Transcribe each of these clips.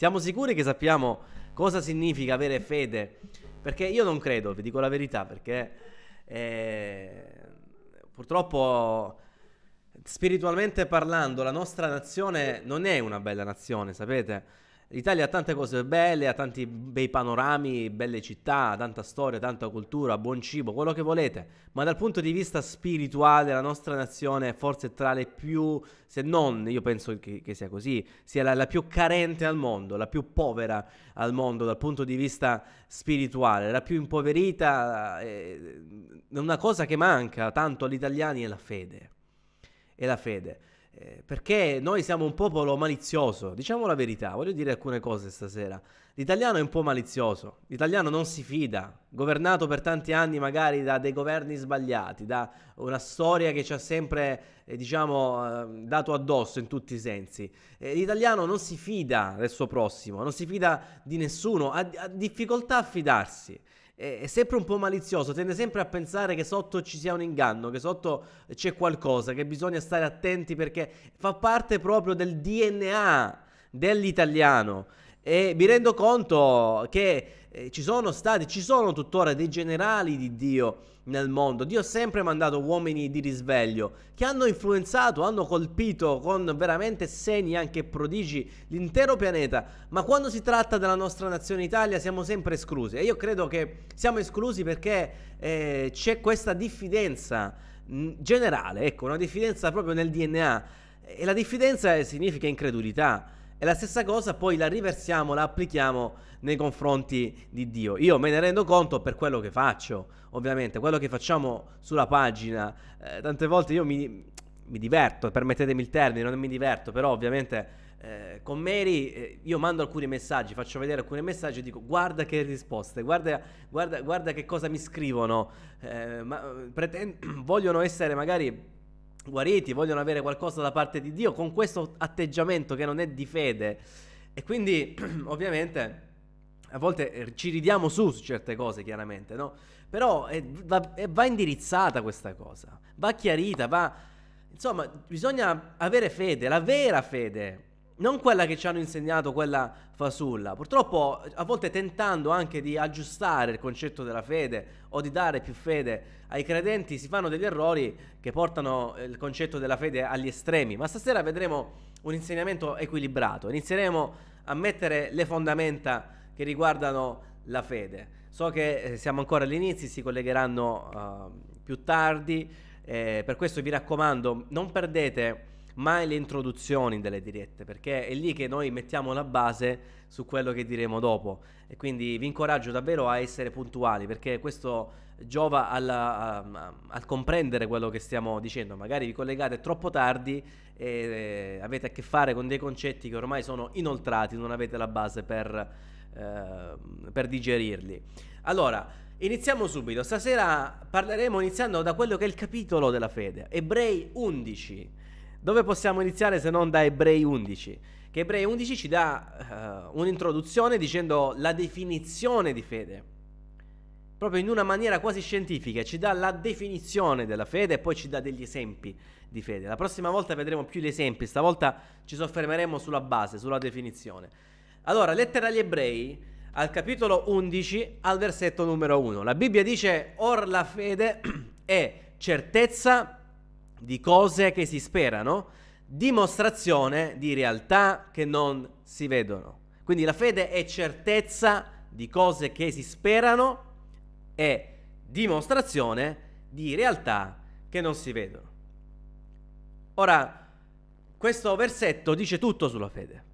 Siamo sicuri che sappiamo cosa significa avere fede? Perché io non credo, vi dico la verità, perché eh, purtroppo spiritualmente parlando la nostra nazione non è una bella nazione, sapete? L'Italia ha tante cose belle, ha tanti bei panorami, belle città, tanta storia, tanta cultura, buon cibo, quello che volete, ma dal punto di vista spirituale la nostra nazione è forse tra le più, se non, io penso che, che sia così, sia la, la, più carente al mondo, la più povera al mondo dal punto di vista spirituale, la più impoverita. Eh, una cosa che manca tanto agli italiani è la fede. È la fede eh, perché noi siamo un popolo malizioso, diciamo la verità, voglio dire alcune cose stasera. L'italiano è un po' malizioso, l'italiano non si fida, governato per tanti anni magari da dei governi sbagliati, da una storia che ci ha sempre, eh, diciamo, eh, dato addosso in tutti i sensi. Eh, l'italiano non si fida del suo prossimo, non si fida di nessuno, ha, ha difficoltà a fidarsi è sempre un po' malizioso, tende sempre a pensare che sotto ci sia un inganno, che sotto c'è qualcosa, che bisogna stare attenti perché fa parte proprio del DNA dell'italiano. E mi rendo conto che eh, ci sono stati, ci sono tuttora dei generali di Dio nel mondo. Dio ha sempre mandato uomini di risveglio che hanno influenzato, hanno colpito con veramente segni anche prodigi l'intero pianeta. Ma quando si tratta della nostra nazione Italia siamo sempre esclusi. E io credo che siamo esclusi perché eh, c'è questa diffidenza mm, generale, ecco, una diffidenza proprio nel DNA. E la diffidenza significa incredulità. E la stessa cosa poi la riversiamo, la applichiamo nei confronti di Dio. Io me ne rendo conto per quello che faccio, ovviamente, quello che facciamo sulla pagina. Eh, tante volte io mi, mi, diverto, permettetemi il termine, non mi diverto, però ovviamente eh, con Mary eh, io mando alcuni messaggi, faccio vedere alcuni messaggi e dico guarda che risposte, guarda, guarda, guarda che cosa mi scrivono, eh, ma, eh, pretend- vogliono essere magari guariti, vogliono avere qualcosa da parte di Dio con questo atteggiamento che non è di fede. E quindi, ovviamente, a volte eh, ci ridiamo su su certe cose, chiaramente, no? Però è, eh, va, è, eh, va, indirizzata questa cosa, va chiarita, va... Insomma, bisogna avere fede, la vera fede non quella che ci hanno insegnato, quella fasulla. Purtroppo a volte tentando anche di aggiustare il concetto della fede o di dare più fede ai credenti si fanno degli errori che portano eh, il concetto della fede agli estremi, ma stasera vedremo un insegnamento equilibrato, inizieremo a mettere le fondamenta che riguardano la fede. So che eh, siamo ancora all'inizio, si collegheranno uh, più tardi, eh, per questo vi raccomando non perdete mai le introduzioni delle dirette, perché è lì che noi mettiamo la base su quello che diremo dopo. E quindi vi incoraggio davvero a essere puntuali, perché questo giova al comprendere quello che stiamo dicendo. Magari vi collegate troppo tardi e eh, avete a che fare con dei concetti che ormai sono inoltrati, non avete la base per, eh, per digerirli. Allora, iniziamo subito. Stasera parleremo iniziando da quello che è il capitolo della fede, Ebrei 11. Dove possiamo iniziare se non da Ebrei 11? Che Ebrei 11 ci dà uh, un'introduzione dicendo la definizione di fede. Proprio in una maniera quasi scientifica, ci dà la definizione della fede e poi ci dà degli esempi di fede. La prossima volta vedremo più gli esempi, stavolta ci soffermeremo sulla base, sulla definizione. Allora, lettera agli ebrei, al capitolo 11, al versetto numero 1. La Bibbia dice, or la fede è certezza di cose che si sperano, dimostrazione di realtà che non si vedono. Quindi la fede è certezza di cose che si sperano e dimostrazione di realtà che non si vedono. Ora, questo versetto dice tutto sulla fede.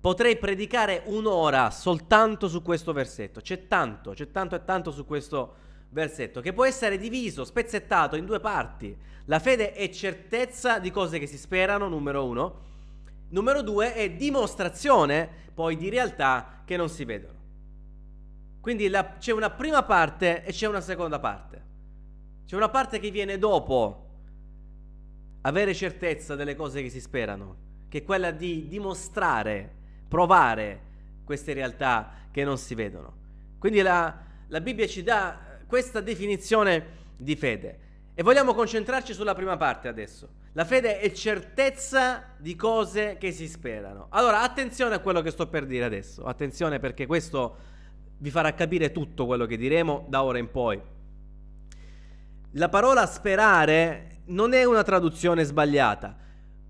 Potrei predicare un'ora soltanto su questo versetto. C'è tanto, c'è tanto e tanto su questo versetto versetto, che può essere diviso, spezzettato in due parti. La fede è certezza di cose che si sperano, numero uno. Numero due è dimostrazione poi di realtà che non si vedono. Quindi la, c'è una prima parte e c'è una seconda parte. C'è una parte che viene dopo avere certezza delle cose che si sperano, che è quella di dimostrare, provare queste realtà che non si vedono. Quindi la, la Bibbia ci dà questa definizione di fede. E vogliamo concentrarci sulla prima parte adesso. La fede è certezza di cose che si sperano. Allora, attenzione a quello che sto per dire adesso. Attenzione perché questo vi farà capire tutto quello che diremo da ora in poi. La parola sperare non è una traduzione sbagliata.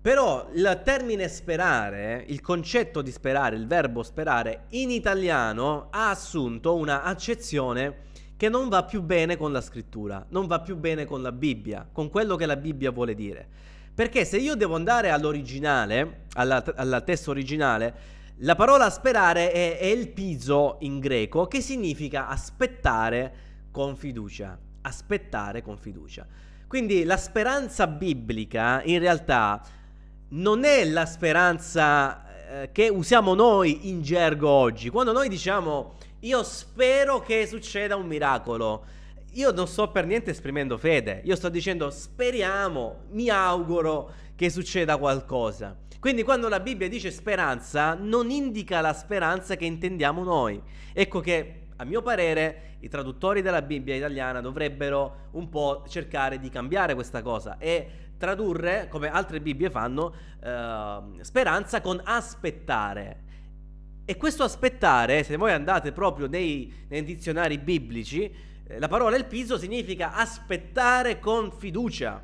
Però il termine sperare, il concetto di sperare, il verbo sperare in italiano ha assunto una accezione che non va più bene con la scrittura, non va più bene con la Bibbia, con quello che la Bibbia vuole dire. Perché se io devo andare all'originale, alla, alla testo originale, la parola sperare è, è il piso in greco che significa aspettare con fiducia. Aspettare con fiducia. Quindi la speranza biblica in realtà non è la speranza eh, che usiamo noi in gergo oggi. Quando noi diciamo io spero che succeda un miracolo. Io non sto per niente esprimendo fede, io sto dicendo speriamo, mi auguro che succeda qualcosa. Quindi quando la Bibbia dice speranza, non indica la speranza che intendiamo noi. Ecco che a mio parere i traduttori della Bibbia italiana dovrebbero un po' cercare di cambiare questa cosa e tradurre, come altre Bibbie fanno, eh, speranza con aspettare. E questo aspettare, se voi andate proprio nei, nei dizionari biblici, eh, la parola elpiso significa aspettare con fiducia.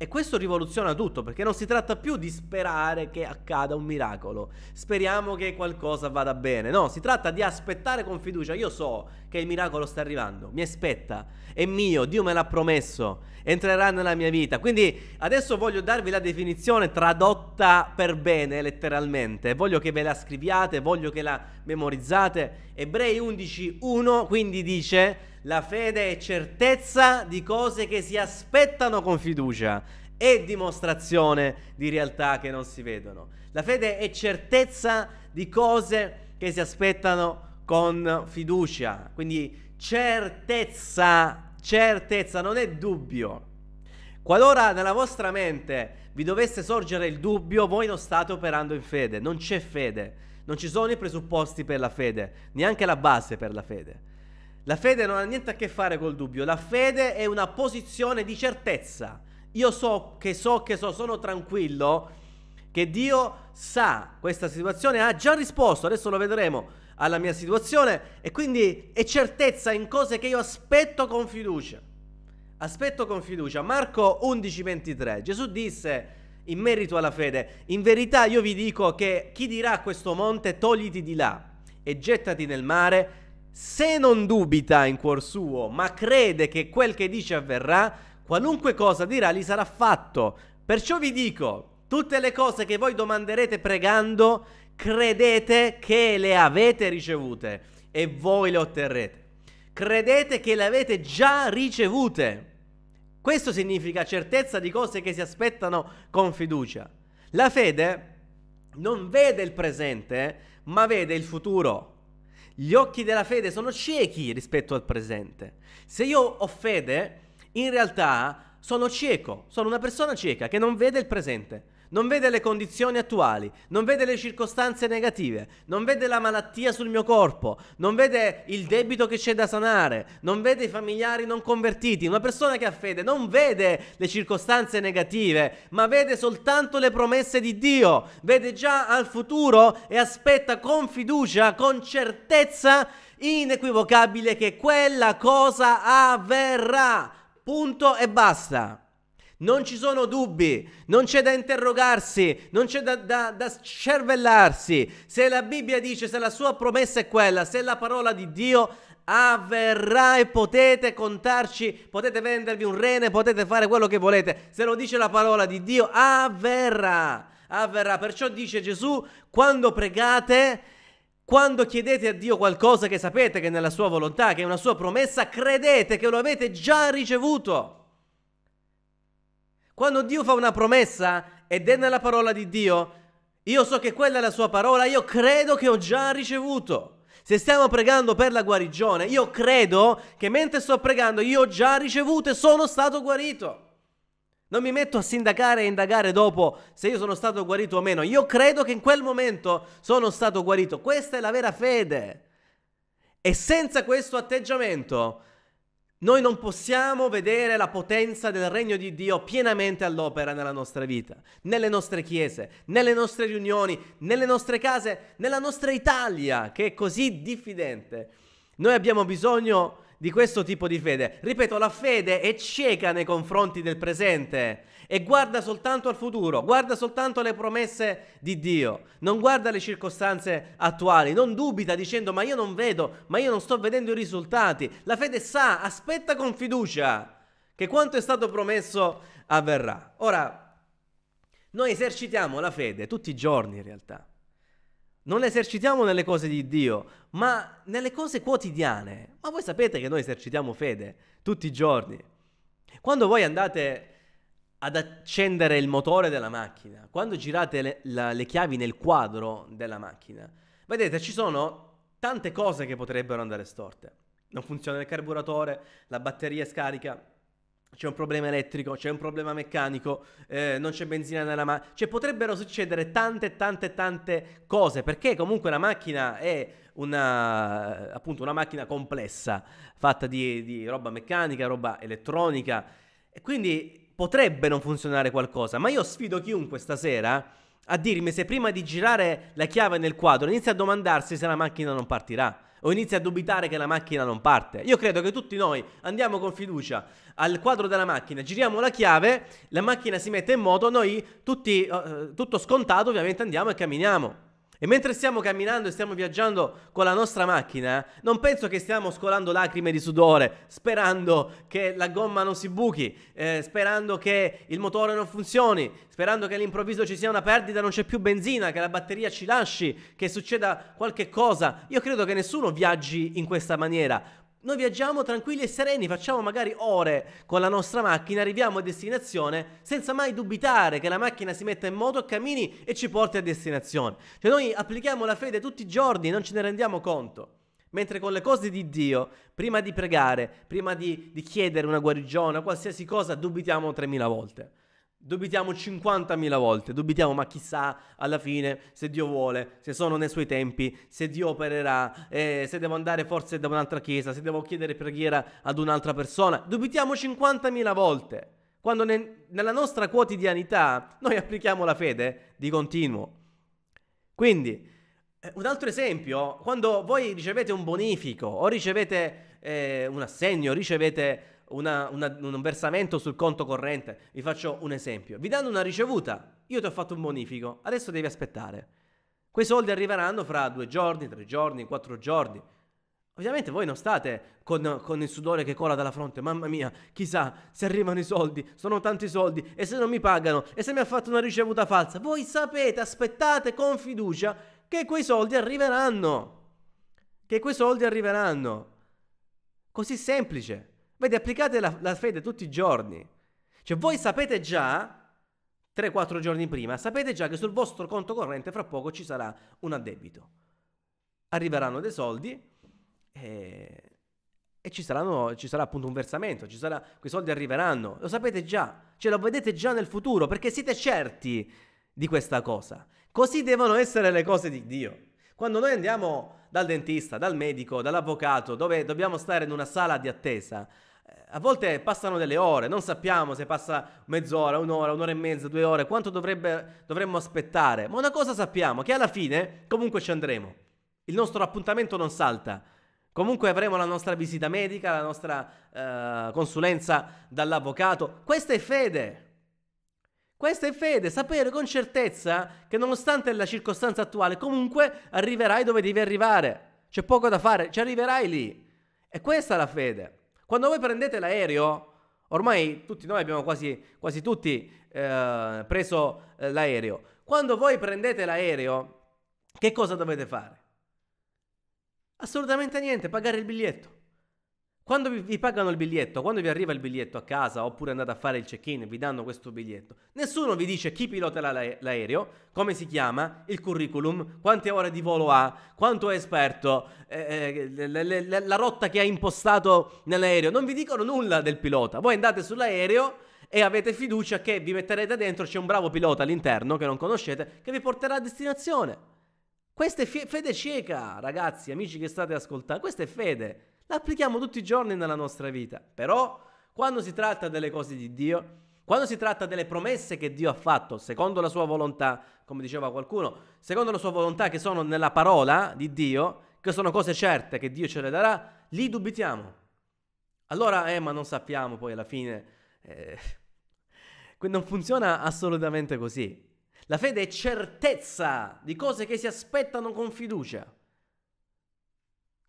E questo rivoluziona tutto, perché non si tratta più di sperare che accada un miracolo. Speriamo che qualcosa vada bene. No, si tratta di aspettare con fiducia. Io so che il miracolo sta arrivando, mi aspetta, è mio, Dio me l'ha promesso, entrerà nella mia vita. Quindi adesso voglio darvi la definizione tradotta per bene, letteralmente. Voglio che ve la scriviate, voglio che la memorizzate. Ebrei 11.1 quindi dice la fede è certezza di cose che si aspettano con fiducia e dimostrazione di realtà che non si vedono. La fede è certezza di cose che si aspettano con fiducia. Quindi certezza, certezza, non è dubbio. Qualora nella vostra mente vi dovesse sorgere il dubbio, voi non state operando in fede, non c'è fede, non ci sono i presupposti per la fede, neanche la base per la fede. La fede non ha niente a che fare col dubbio, la fede è una posizione di certezza. Io so che so che so, sono tranquillo che Dio sa questa situazione, ha già risposto, adesso lo vedremo, alla mia situazione e quindi è certezza in cose che io aspetto con fiducia. Aspetto con fiducia. Marco 11:23. Gesù disse in merito alla fede, in verità io vi dico che chi dirà a questo monte togliti di là e gettati nel mare, se non dubita in cuor suo, ma crede che quel che dice avverrà, qualunque cosa dirà gli sarà fatto. Perciò vi dico, tutte le cose che voi domanderete pregando, credete che le avete ricevute e voi le otterrete. Credete che le avete già ricevute. Questo significa certezza di cose che si aspettano con fiducia. La fede non vede il presente, ma vede il futuro. Gli occhi della fede sono ciechi rispetto al presente. Se io ho fede, in realtà sono cieco, sono una persona cieca che non vede il presente non vede le condizioni attuali, non vede le circostanze negative, non vede la malattia sul mio corpo, non vede il debito che c'è da sanare, non vede i familiari non convertiti. Una persona che ha fede non vede le circostanze negative, ma vede soltanto le promesse di Dio, vede già al futuro e aspetta con fiducia, con certezza inequivocabile che quella cosa avverrà. Punto e basta. Non ci sono dubbi, non c'è da interrogarsi, non c'è da, da, da cervellarsi. Se la Bibbia dice, se la sua promessa è quella, se la parola di Dio avverrà e potete contarci, potete vendervi un rene, potete fare quello che volete. Se lo dice la parola di Dio, avverrà, avverrà. Perciò dice Gesù, quando pregate, quando chiedete a Dio qualcosa che sapete che è nella sua volontà, che è una sua promessa, credete che lo avete già ricevuto. Quando Dio fa una promessa ed è nella parola di Dio, io so che quella è la sua parola, io credo che ho già ricevuto. Se stiamo pregando per la guarigione, io credo che mentre sto pregando io ho già ricevuto e sono stato guarito. Non mi metto a sindacare e indagare dopo se io sono stato guarito o meno. Io credo che in quel momento sono stato guarito. Questa è la vera fede. E senza questo atteggiamento noi non possiamo vedere la potenza del regno di Dio pienamente all'opera nella nostra vita, nelle nostre chiese, nelle nostre riunioni, nelle nostre case, nella nostra Italia che è così diffidente. Noi abbiamo bisogno di questo tipo di fede. Ripeto, la fede è cieca nei confronti del presente e guarda soltanto al futuro, guarda soltanto alle promesse di Dio, non guarda le circostanze attuali, non dubita dicendo ma io non vedo, ma io non sto vedendo i risultati. La fede sa, aspetta con fiducia che quanto è stato promesso avverrà. Ora, noi esercitiamo la fede tutti i giorni in realtà. Non la esercitiamo nelle cose di Dio, ma nelle cose quotidiane. Ma voi sapete che noi esercitiamo fede tutti i giorni. Quando voi andate ad accendere il motore della macchina. Quando girate le, la, le, chiavi nel quadro della macchina, vedete ci sono tante cose che potrebbero andare storte. Non funziona il carburatore, la batteria è scarica, c'è un problema elettrico, c'è un problema meccanico, eh, non c'è benzina nella macchina. Cioè potrebbero succedere tante, tante, tante cose, perché comunque la macchina è una, appunto, una macchina complessa, fatta di, di roba meccanica, roba elettronica. E quindi potrebbe non funzionare qualcosa, ma io sfido chiunque stasera a dirmi se prima di girare la chiave nel quadro inizia a domandarsi se la macchina non partirà o inizia a dubitare che la macchina non parte. Io credo che tutti noi andiamo con fiducia al quadro della macchina, giriamo la chiave, la macchina si mette in moto, noi tutti, eh, tutto scontato ovviamente andiamo e camminiamo. E mentre stiamo camminando e stiamo viaggiando con la nostra macchina, non penso che stiamo scolando lacrime di sudore, sperando che la gomma non si buchi, eh, sperando che il motore non funzioni, sperando che all'improvviso ci sia una perdita, non c'è più benzina, che la batteria ci lasci, che succeda qualche cosa. Io credo che nessuno viaggi in questa maniera. Noi viaggiamo tranquilli e sereni, facciamo magari ore con la nostra macchina, arriviamo a destinazione senza mai dubitare che la macchina si metta in moto, cammini e ci porti a destinazione. Cioè noi applichiamo la fede tutti i giorni, e non ce ne rendiamo conto. Mentre con le cose di Dio, prima di pregare, prima di, di chiedere una guarigione, qualsiasi cosa, dubitiamo 3.000 volte. Dubitiamo 50.000 volte, dubitiamo, ma chissà alla fine se Dio vuole, se sono nei suoi tempi, se Dio opererà, eh, se devo andare forse da un'altra chiesa, se devo chiedere preghiera ad un'altra persona. Dubitiamo 50.000 volte, quando ne, nella nostra quotidianità noi applichiamo la fede di continuo. Quindi, eh, un altro esempio, quando voi ricevete un bonifico o ricevete eh, un assegno, ricevete una, una, un versamento sul conto corrente, vi faccio un esempio, vi danno una ricevuta, io ti ho fatto un bonifico, adesso devi aspettare. Quei soldi arriveranno fra due giorni, tre giorni, quattro giorni. Ovviamente voi non state con, con, il sudore che cola dalla fronte, mamma mia, chissà se arrivano i soldi, sono tanti soldi, e se non mi pagano, e se mi ha fatto una ricevuta falsa. Voi sapete, aspettate con fiducia che quei soldi arriveranno. Che quei soldi arriveranno. Così semplice. Vedi, applicate la, la fede tutti i giorni. Cioè, voi sapete già 3-4 giorni prima, sapete già che sul vostro conto corrente fra poco ci sarà un addebito. Arriveranno dei soldi e, eh, e ci, saranno, ci, sarà appunto un versamento, sarà, quei soldi arriveranno, lo sapete già, ce lo vedete già nel futuro perché siete certi di questa cosa. Così devono essere le cose di Dio. Quando noi andiamo dal dentista, dal medico, dall'avvocato, dove dobbiamo stare in una sala di attesa, eh, a volte passano delle ore, non sappiamo se passa mezz'ora, un'ora, un'ora e mezza, due ore, quanto dovrebbe, dovremmo aspettare. Ma una cosa sappiamo, che alla fine comunque ci andremo. Il nostro appuntamento non salta. Comunque avremo la nostra visita medica, la nostra eh, consulenza dall'avvocato. Questa è fede. Questa è fede, sapere con certezza che nonostante la circostanza attuale, comunque arriverai dove devi arrivare. C'è poco da fare, ci arriverai lì. E questa è la fede. Quando voi prendete l'aereo, ormai tutti noi abbiamo quasi, quasi tutti eh, preso eh, l'aereo. Quando voi prendete l'aereo, che cosa dovete fare? Assolutamente niente, pagare il biglietto. Quando vi pagano il biglietto, quando vi arriva il biglietto a casa oppure andate a fare il check-in, vi danno questo biglietto, nessuno vi dice chi pilota l'aereo, come si chiama, il curriculum, quante ore di volo ha, quanto è esperto, eh, eh, le, le, le, la rotta che ha impostato nell'aereo. Non vi dicono nulla del pilota. Voi andate sull'aereo e avete fiducia che vi metterete dentro, c'è un bravo pilota all'interno che non conoscete, che vi porterà a destinazione. Questa è fede cieca, ragazzi, amici che state ascoltando, questa è fede la applichiamo tutti i giorni nella nostra vita. Però, quando si tratta delle cose di Dio, quando si tratta delle promesse che Dio ha fatto, secondo la sua volontà, come diceva qualcuno, secondo la sua volontà che sono nella parola di Dio, che sono cose certe che Dio ce le darà, lì dubitiamo. Allora, eh, ma non sappiamo poi alla fine. Eh, non funziona assolutamente così. La fede è certezza di cose che si aspettano con fiducia.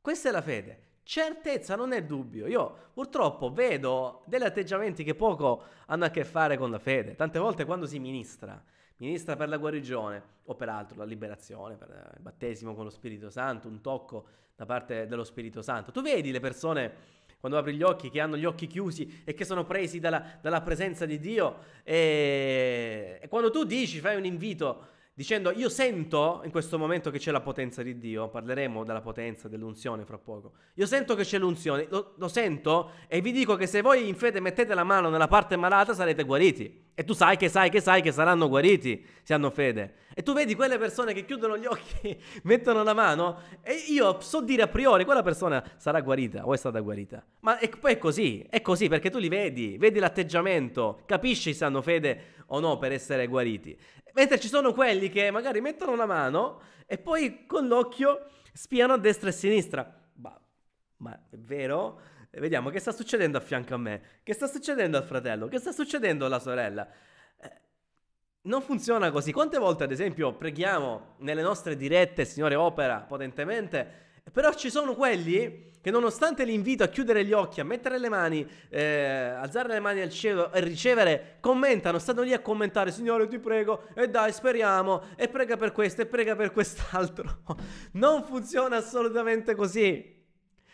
Questa è la fede certezza non è dubbio. Io purtroppo vedo degli atteggiamenti che poco hanno a che fare con la fede. Tante volte quando si ministra, ministra per la guarigione o per altro, la liberazione, per il battesimo con lo Spirito Santo, un tocco da parte dello Spirito Santo. Tu vedi le persone quando apri gli occhi, che hanno gli occhi chiusi e che sono presi dalla, dalla presenza di Dio. E... e quando tu dici, fai un invito dicendo io sento in questo momento che c'è la potenza di Dio, parleremo della potenza, dell'unzione fra poco, io sento che c'è l'unzione, lo, lo, sento e vi dico che se voi in fede mettete la mano nella parte malata sarete guariti e tu sai che sai che sai che saranno guariti se hanno fede e tu vedi quelle persone che chiudono gli occhi, mettono la mano e io so dire a priori quella persona sarà guarita o è stata guarita, ma è, è così, è così perché tu li vedi, vedi l'atteggiamento, capisci se hanno fede o no per essere guariti. Mentre ci sono quelli che magari mettono una mano e poi con l'occhio spiano a destra e a sinistra. Ma, ma è vero? vediamo che sta succedendo a fianco a me, che sta succedendo al fratello, che sta succedendo alla sorella. Eh, non funziona così. Quante volte, ad esempio, preghiamo nelle nostre dirette, Signore opera potentemente, però ci sono quelli che nonostante l'invito a chiudere gli occhi, a mettere le mani, eh, alzare le mani al cielo e ricevere, commentano, stanno lì a commentare, Signore ti prego, e eh, dai speriamo, e prega per questo, e prega per quest'altro. Non funziona assolutamente così.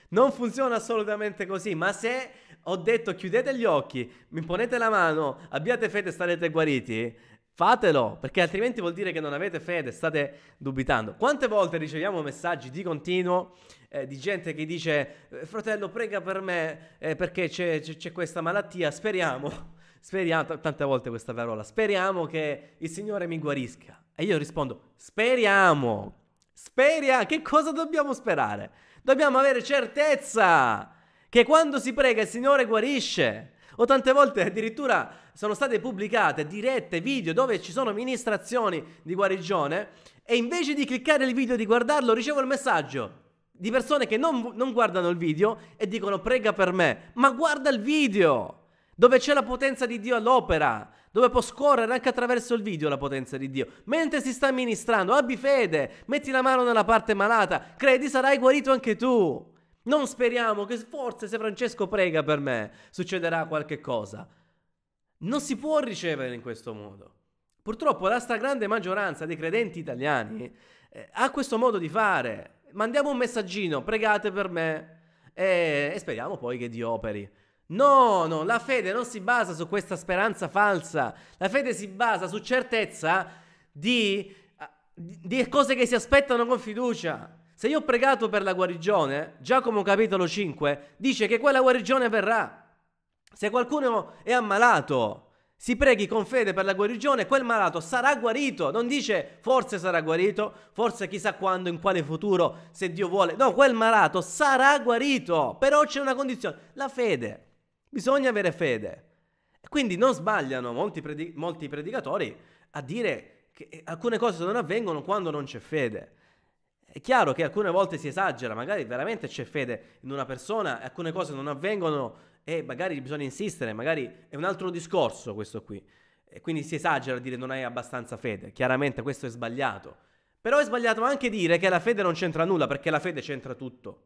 Non funziona assolutamente così, ma se ho detto chiudete gli occhi, mi ponete la mano, abbiate fede e starete guariti, Fatelo, perché altrimenti vuol dire che non avete fede, state dubitando. Quante volte riceviamo messaggi di continuo eh, di gente che dice, eh, fratello, prega per me eh, perché c'è, c'è, c'è questa malattia, speriamo, speriamo, t- tante volte questa parola, speriamo che il Signore mi guarisca. E io rispondo, speriamo, speriamo, che cosa dobbiamo sperare? Dobbiamo avere certezza che quando si prega il Signore guarisce. O tante volte addirittura sono state pubblicate dirette video dove ci sono ministrazioni di guarigione e invece di cliccare il video e di guardarlo ricevo il messaggio di persone che non, non guardano il video e dicono prega per me, ma guarda il video! dove c'è la potenza di Dio all'opera, dove può scorrere anche attraverso il video la potenza di Dio. Mentre si sta ministrando, abbi fede, metti la mano nella parte malata, credi, sarai guarito anche tu. Non speriamo che forse se Francesco prega per me succederà qualche cosa. Non si può ricevere in questo modo. Purtroppo la stragrande maggioranza dei credenti italiani eh, ha questo modo di fare. Mandiamo un messaggino, pregate per me e, e speriamo poi che Dio operi. No, no, la fede non si basa su questa speranza falsa. La fede si basa su certezza di, di cose che si aspettano con fiducia. Se io ho pregato per la guarigione, Giacomo capitolo 5 dice che quella guarigione verrà. Se qualcuno è ammalato, si preghi con fede per la guarigione, quel malato sarà guarito. Non dice forse sarà guarito, forse chissà quando, in quale futuro, se Dio vuole. No, quel malato sarà guarito. Però c'è una condizione, la fede. Bisogna avere fede. Quindi non sbagliano molti, predi- molti predicatori a dire che eh, alcune cose non avvengono quando non c'è fede. È chiaro che alcune volte si esagera, magari veramente c'è fede in una persona, alcune cose non avvengono e magari bisogna insistere, magari è un altro discorso questo qui. E quindi si esagera a dire non hai abbastanza fede. Chiaramente questo è sbagliato. Però è sbagliato anche dire che la fede non c'entra nulla, perché la fede c'entra tutto.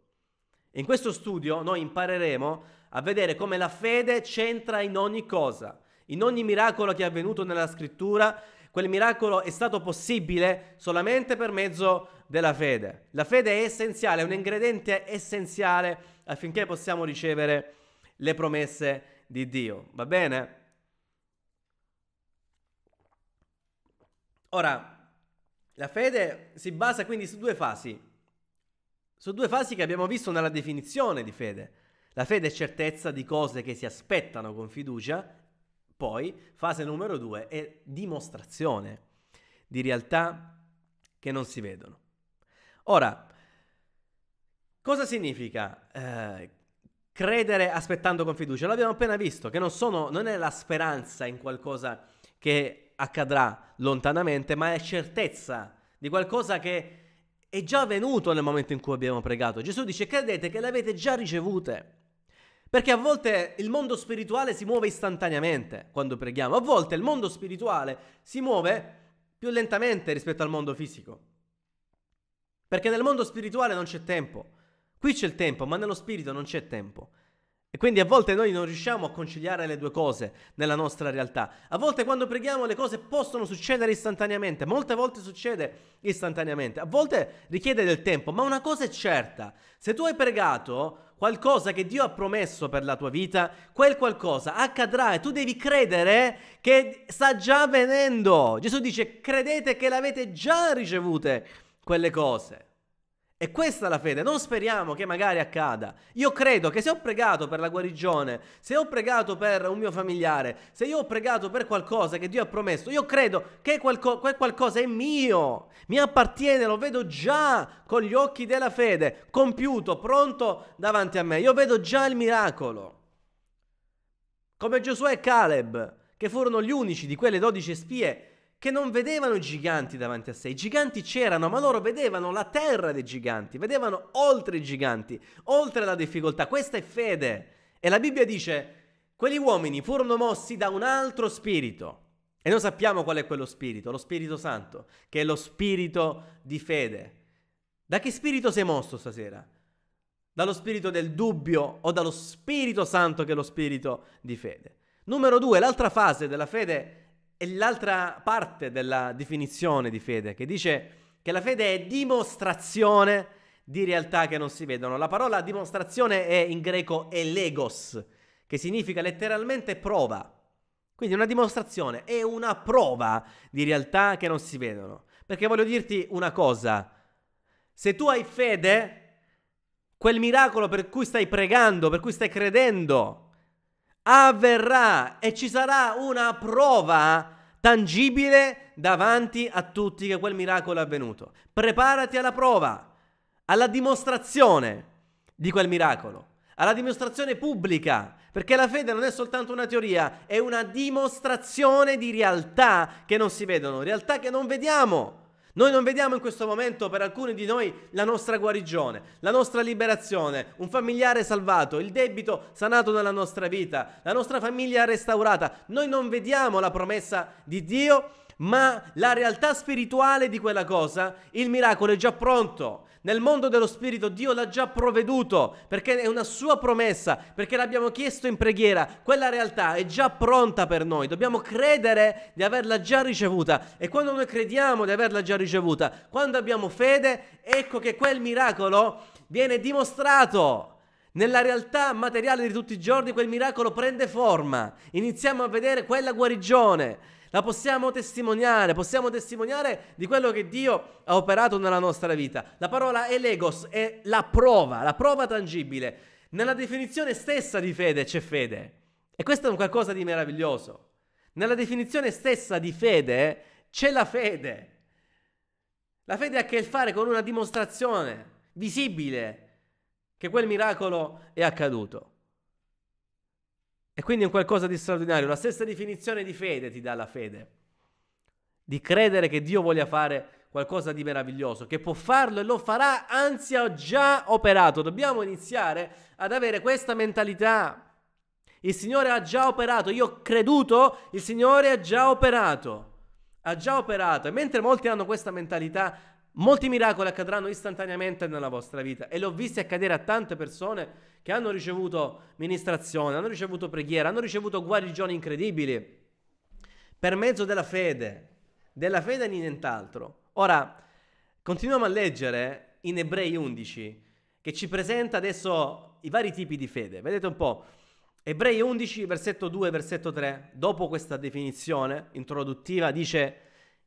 In questo studio noi impareremo a vedere come la fede c'entra in ogni cosa, in ogni miracolo che è avvenuto nella scrittura quel miracolo è stato possibile solamente per mezzo della fede. La fede è essenziale, è un ingrediente essenziale affinché possiamo ricevere le promesse di Dio. Va bene? Ora, la fede si basa quindi su due fasi, su due fasi che abbiamo visto nella definizione di fede. La fede è certezza di cose che si aspettano con fiducia poi, fase numero due è dimostrazione di realtà che non si vedono. Ora, cosa significa eh, credere aspettando con fiducia? L'abbiamo appena visto, che non, sono, non è la speranza in qualcosa che accadrà lontanamente, ma è certezza di qualcosa che è già avvenuto nel momento in cui abbiamo pregato. Gesù dice credete che le avete già ricevute. Perché a volte il mondo spirituale si muove istantaneamente quando preghiamo, a volte il mondo spirituale si muove più lentamente rispetto al mondo fisico. Perché nel mondo spirituale non c'è tempo. Qui c'è il tempo, ma nello spirito non c'è tempo. E quindi a volte noi non riusciamo a conciliare le due cose nella nostra realtà. A volte quando preghiamo le cose possono succedere istantaneamente, molte volte succede istantaneamente, a volte richiede del tempo, ma una cosa è certa, se tu hai pregato qualcosa che Dio ha promesso per la tua vita, quel qualcosa accadrà e tu devi credere che sta già avvenendo. Gesù dice credete che l'avete già ricevute quelle cose. E questa è la fede, non speriamo che magari accada. Io credo che se ho pregato per la guarigione, se ho pregato per un mio familiare, se io ho pregato per qualcosa che Dio ha promesso, io credo che qualco, quel qualcosa è mio, mi appartiene, lo vedo già con gli occhi della fede, compiuto, pronto davanti a me. Io vedo già il miracolo. Come Giosuè e Caleb, che furono gli unici di quelle dodici spie che non vedevano i giganti davanti a sé. I giganti c'erano, ma loro vedevano la terra dei giganti, vedevano oltre i giganti, oltre la difficoltà. Questa è fede. E la Bibbia dice, quegli uomini furono mossi da un altro spirito. E noi sappiamo qual è quello spirito, lo Spirito Santo, che è lo spirito di fede. Da che spirito sei mosso stasera? Dallo spirito del dubbio o dallo Spirito Santo che è lo spirito di fede? Numero due, l'altra fase della fede e l'altra parte della definizione di fede che dice che la fede è dimostrazione di realtà che non si vedono. La parola dimostrazione è in greco elegos, che significa letteralmente prova. Quindi una dimostrazione è una prova di realtà che non si vedono. Perché voglio dirti una cosa, se tu hai fede, quel miracolo per cui stai pregando, per cui stai credendo, avverrà e ci sarà una prova tangibile davanti a tutti che quel miracolo è avvenuto. Preparati alla prova, alla dimostrazione di quel miracolo, alla dimostrazione pubblica, perché la fede non è soltanto una teoria, è una dimostrazione di realtà che non si vedono, realtà che non vediamo. Noi non vediamo in questo momento per alcuni di noi la nostra guarigione, la nostra liberazione, un familiare salvato, il debito sanato nella nostra vita, la nostra famiglia restaurata. Noi non vediamo la promessa di Dio, ma la realtà spirituale di quella cosa, il miracolo è già pronto. Nel mondo dello spirito Dio l'ha già provveduto, perché è una sua promessa, perché l'abbiamo chiesto in preghiera. Quella realtà è già pronta per noi, dobbiamo credere di averla già ricevuta. E quando noi crediamo di averla già ricevuta, quando abbiamo fede, ecco che quel miracolo viene dimostrato. Nella realtà materiale di tutti i giorni quel miracolo prende forma, iniziamo a vedere quella guarigione. La possiamo testimoniare, possiamo testimoniare di quello che Dio ha operato nella nostra vita. La parola elegos è la prova, la prova tangibile. Nella definizione stessa di fede c'è fede. E questo è un qualcosa di meraviglioso. Nella definizione stessa di fede c'è la fede. La fede ha a che fare con una dimostrazione visibile che quel miracolo è accaduto. E quindi è un qualcosa di straordinario. La stessa definizione di fede ti dà la fede. Di credere che Dio voglia fare qualcosa di meraviglioso, che può farlo e lo farà, anzi ha già operato. Dobbiamo iniziare ad avere questa mentalità. Il Signore ha già operato, io ho creduto, il Signore ha già operato. Ha già operato. E mentre molti hanno questa mentalità, molti miracoli accadranno istantaneamente nella vostra vita. E l'ho visto accadere a tante persone che hanno ricevuto ministrazione, hanno ricevuto preghiera, hanno ricevuto guarigioni incredibili per mezzo della fede, della fede e nient'altro. Ora, continuiamo a leggere in Ebrei 11, che ci presenta adesso i vari tipi di fede. Vedete un po', Ebrei 11, versetto 2, versetto 3, dopo questa definizione introduttiva, dice...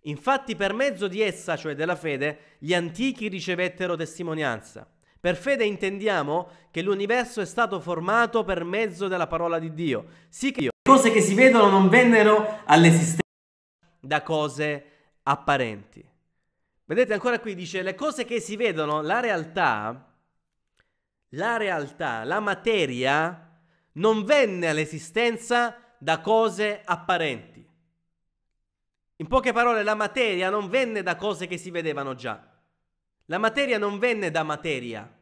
Infatti per mezzo di essa, cioè della fede, gli antichi ricevettero testimonianza. Per fede intendiamo che l'universo è stato formato per mezzo della parola di Dio. Sì che le cose che si vedono non vennero all'esistenza da cose apparenti. Vedete ancora qui dice le cose che si vedono, la realtà, la realtà, la materia non venne all'esistenza da cose apparenti. In poche parole, la materia non venne da cose che si vedevano già. La materia non venne da materia.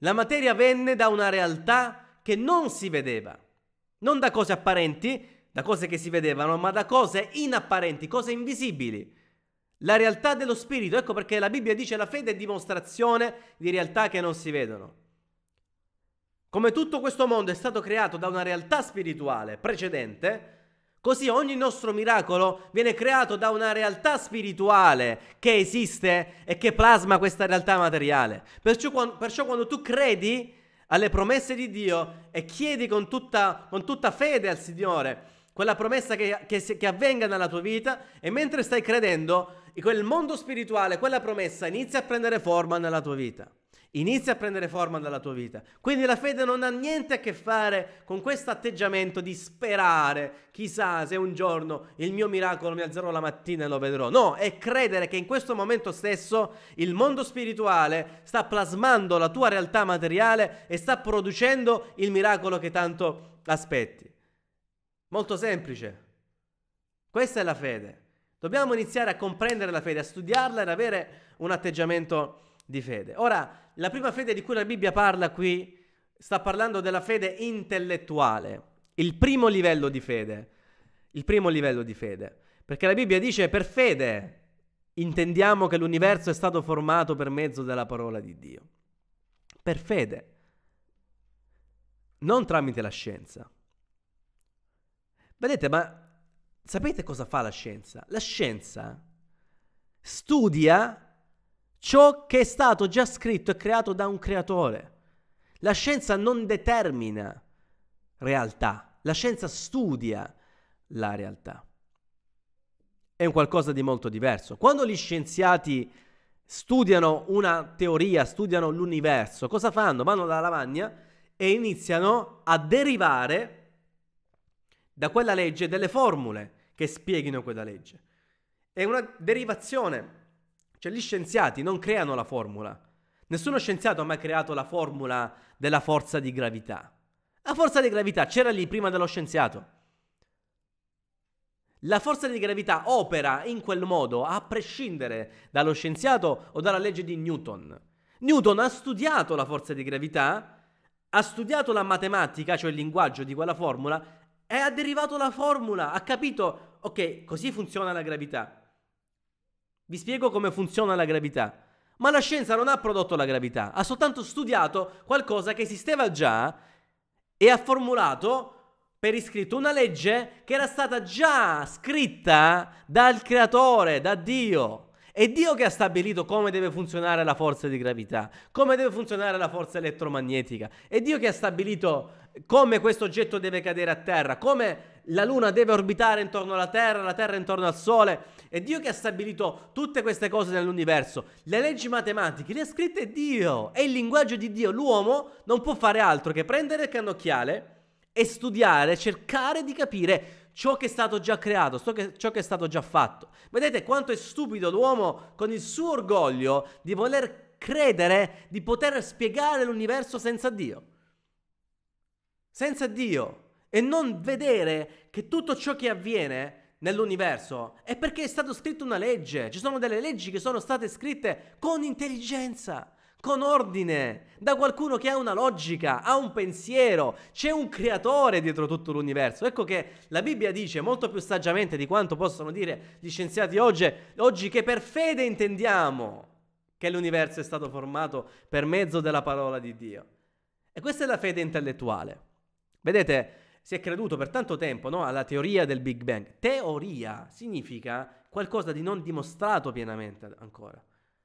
La materia venne da una realtà che non si vedeva. Non da cose apparenti, da cose che si vedevano, ma da cose inapparenti, cose invisibili. La realtà dello spirito, ecco perché la Bibbia dice la fede è dimostrazione di realtà che non si vedono. Come tutto questo mondo è stato creato da una realtà spirituale precedente, Così ogni nostro miracolo viene creato da una realtà spirituale che esiste e che plasma questa realtà materiale. Perciò, quando, perciò quando tu credi alle promesse di Dio e chiedi con tutta, con tutta fede al Signore quella promessa che, che, che avvenga nella tua vita e mentre stai credendo, quel mondo spirituale, quella promessa inizia a prendere forma nella tua vita. Inizia a prendere forma nella tua vita. Quindi la fede non ha niente a che fare con questo atteggiamento di sperare, chissà se un giorno il mio miracolo mi alzerò la mattina e lo vedrò. No, è credere che in questo momento stesso il mondo spirituale sta plasmando la tua realtà materiale e sta producendo il miracolo che tanto aspetti. Molto semplice. Questa è la fede. Dobbiamo iniziare a comprendere la fede, a studiarla e ad avere un atteggiamento di fede. Ora, la prima fede di cui la Bibbia parla qui sta parlando della fede intellettuale, il primo livello di fede, il primo livello di fede, perché la Bibbia dice per fede intendiamo che l'universo è stato formato per mezzo della parola di Dio, per fede, non tramite la scienza. Vedete, ma sapete cosa fa la scienza? La scienza studia ciò che è stato già scritto e creato da un creatore. La scienza non determina realtà, la scienza studia la realtà. È un qualcosa di molto diverso. Quando gli scienziati studiano una teoria, studiano l'universo, cosa fanno? Vanno alla lavagna e iniziano a derivare da quella legge delle formule che spieghino quella legge. È una derivazione cioè gli scienziati non creano la formula. Nessuno scienziato ha mai creato la formula della forza di gravità. La forza di gravità c'era lì prima dello scienziato. La forza di gravità opera in quel modo a prescindere dallo scienziato o dalla legge di Newton. Newton ha studiato la forza di gravità, ha studiato la matematica, cioè il linguaggio di quella formula, e ha derivato la formula, ha capito, ok, così funziona la gravità. Vi spiego come funziona la gravità. Ma la scienza non ha prodotto la gravità, ha soltanto studiato qualcosa che esisteva già e ha formulato per iscritto una legge che era stata già scritta dal creatore, da Dio. È Dio che ha stabilito come deve funzionare la forza di gravità, come deve funzionare la forza elettromagnetica. È Dio che ha stabilito come questo oggetto deve cadere a terra, come la Luna deve orbitare intorno alla Terra, la Terra intorno al Sole. È Dio che ha stabilito tutte queste cose nell'universo. Le leggi matematiche le ha scritte Dio. È il linguaggio di Dio. L'uomo non può fare altro che prendere il cannocchiale e studiare, cercare di capire ciò che è stato già creato, ciò che è stato già fatto. Vedete quanto è stupido l'uomo con il suo orgoglio di voler credere di poter spiegare l'universo senza Dio. Senza Dio. E non vedere che tutto ciò che avviene nell'universo è perché è stata scritta una legge. Ci sono delle leggi che sono state scritte con intelligenza, con ordine, da qualcuno che ha una logica, ha un pensiero, c'è un creatore dietro tutto l'universo. Ecco che la Bibbia dice molto più saggiamente di quanto possono dire gli scienziati oggi, oggi che per fede intendiamo che l'universo è stato formato per mezzo della parola di Dio. E questa è la fede intellettuale. Vedete, si è creduto per tanto tempo no, alla teoria del Big Bang. Teoria significa qualcosa di non dimostrato pienamente ancora.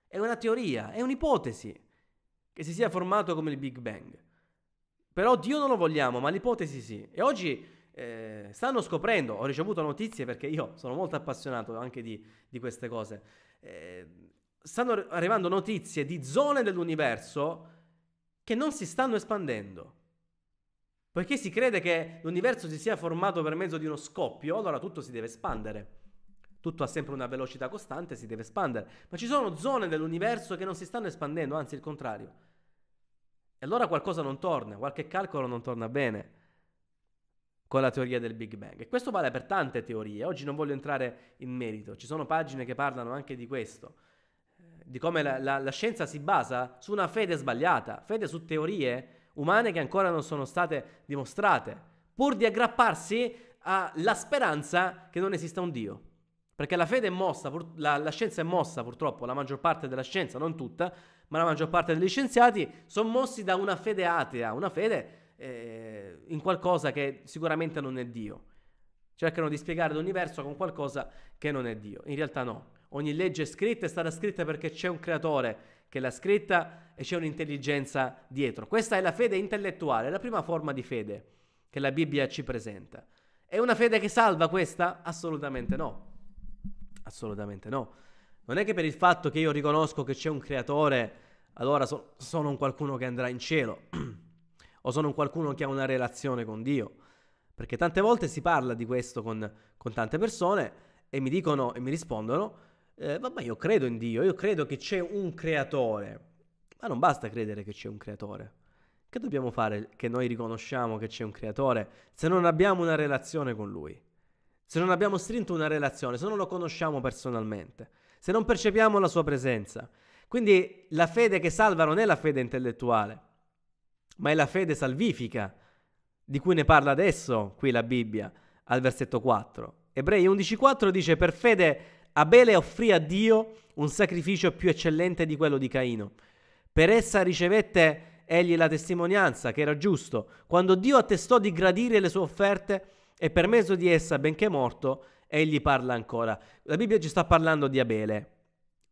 È una teoria, è un'ipotesi che si sia formato come il Big Bang. Però Dio non lo vogliamo, ma l'ipotesi sì. E oggi eh, stanno scoprendo, ho ricevuto notizie perché io sono molto appassionato anche di, di queste cose, eh, stanno arrivando notizie di zone dell'universo che non si stanno espandendo. Poiché si crede che l'universo si sia formato per mezzo di uno scoppio, allora tutto si deve espandere. Tutto ha sempre una velocità costante, si deve espandere. Ma ci sono zone dell'universo che non si stanno espandendo, anzi il contrario. E allora qualcosa non torna, qualche calcolo non torna bene con la teoria del Big Bang. E questo vale per tante teorie, oggi non voglio entrare in merito, ci sono pagine che parlano anche di questo, eh, di come la, la, la scienza si basa su una fede sbagliata, fede su teorie sbagliate umane che ancora non sono state dimostrate, pur di aggrapparsi alla speranza che non esista un Dio. Perché la fede è mossa, la, la scienza è mossa purtroppo, la maggior parte della scienza, non tutta, ma la maggior parte degli scienziati sono mossi da una fede atea, una fede eh, in qualcosa che sicuramente non è Dio. Cercano di spiegare l'universo con qualcosa che non è Dio. In realtà no. Ogni legge è scritta è stata scritta perché c'è un creatore che l'ha scritta e c'è un'intelligenza dietro. Questa è la fede intellettuale, la prima forma di fede che la Bibbia ci presenta. È una fede che salva questa? Assolutamente no. Assolutamente no. Non è che per il fatto che io riconosco che c'è un creatore, allora so- sono un qualcuno che andrà in cielo o sono un qualcuno che ha una relazione con Dio. Perché tante volte si parla di questo con, con tante persone e mi dicono e mi rispondono eh, vabbè io credo in Dio, io credo che c'è un creatore, ma non basta credere che c'è un creatore. Che dobbiamo fare che noi riconosciamo che c'è un creatore se non abbiamo una relazione con lui? Se non abbiamo stretto una relazione, se non lo conosciamo personalmente, se non percepiamo la sua presenza. Quindi la fede che salva non è la fede intellettuale, ma è la fede salvifica, di cui ne parla adesso qui la Bibbia al versetto 4. Ebrei 11.4 dice per fede Abele offrì a Dio un sacrificio più eccellente di quello di Caino. Per essa ricevette egli la testimonianza che era giusto, quando Dio attestò di gradire le sue offerte e per mezzo di essa, benché morto, egli parla ancora. La Bibbia ci sta parlando di Abele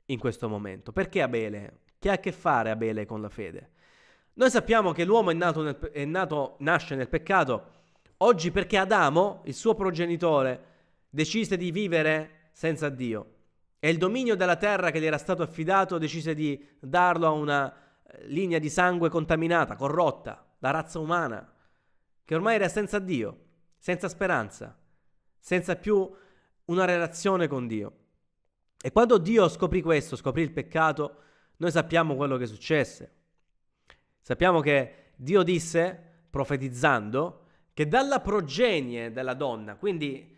in questo momento. Perché Abele? Che ha a che fare Abele con la fede? Noi sappiamo che l'uomo è nato, nel, è nato nasce nel peccato oggi perché Adamo, il suo progenitore, decise di vivere senza Dio. E il dominio della terra che gli era stato affidato decise di darlo a una eh, linea di sangue contaminata, corrotta, la razza umana, che ormai era senza Dio, senza speranza, senza più una relazione con Dio. E quando Dio scoprì questo, scoprì il peccato, noi sappiamo quello che successe. Sappiamo che Dio disse, profetizzando, che dalla progenie della donna, quindi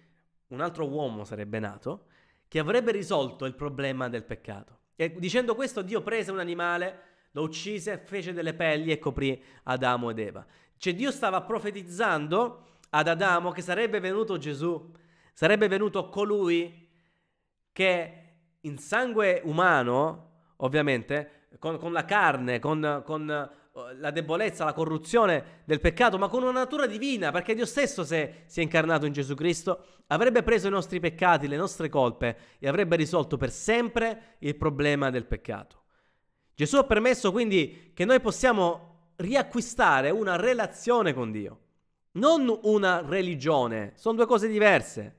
un altro uomo sarebbe nato che avrebbe risolto il problema del peccato. E dicendo questo, Dio prese un animale, lo uccise, fece delle pelli e coprì Adamo ed Eva. Cioè Dio stava profetizzando ad Adamo che sarebbe venuto Gesù, sarebbe venuto colui che in sangue umano, ovviamente, con, con la carne, con, con eh, la debolezza, la corruzione del peccato, ma con una natura divina, perché Dio stesso si è, si è incarnato in Gesù Cristo avrebbe preso i nostri peccati, le nostre colpe e avrebbe risolto per sempre il problema del peccato. Gesù ha permesso quindi che noi possiamo riacquistare una relazione con Dio, non una religione, sono due cose diverse.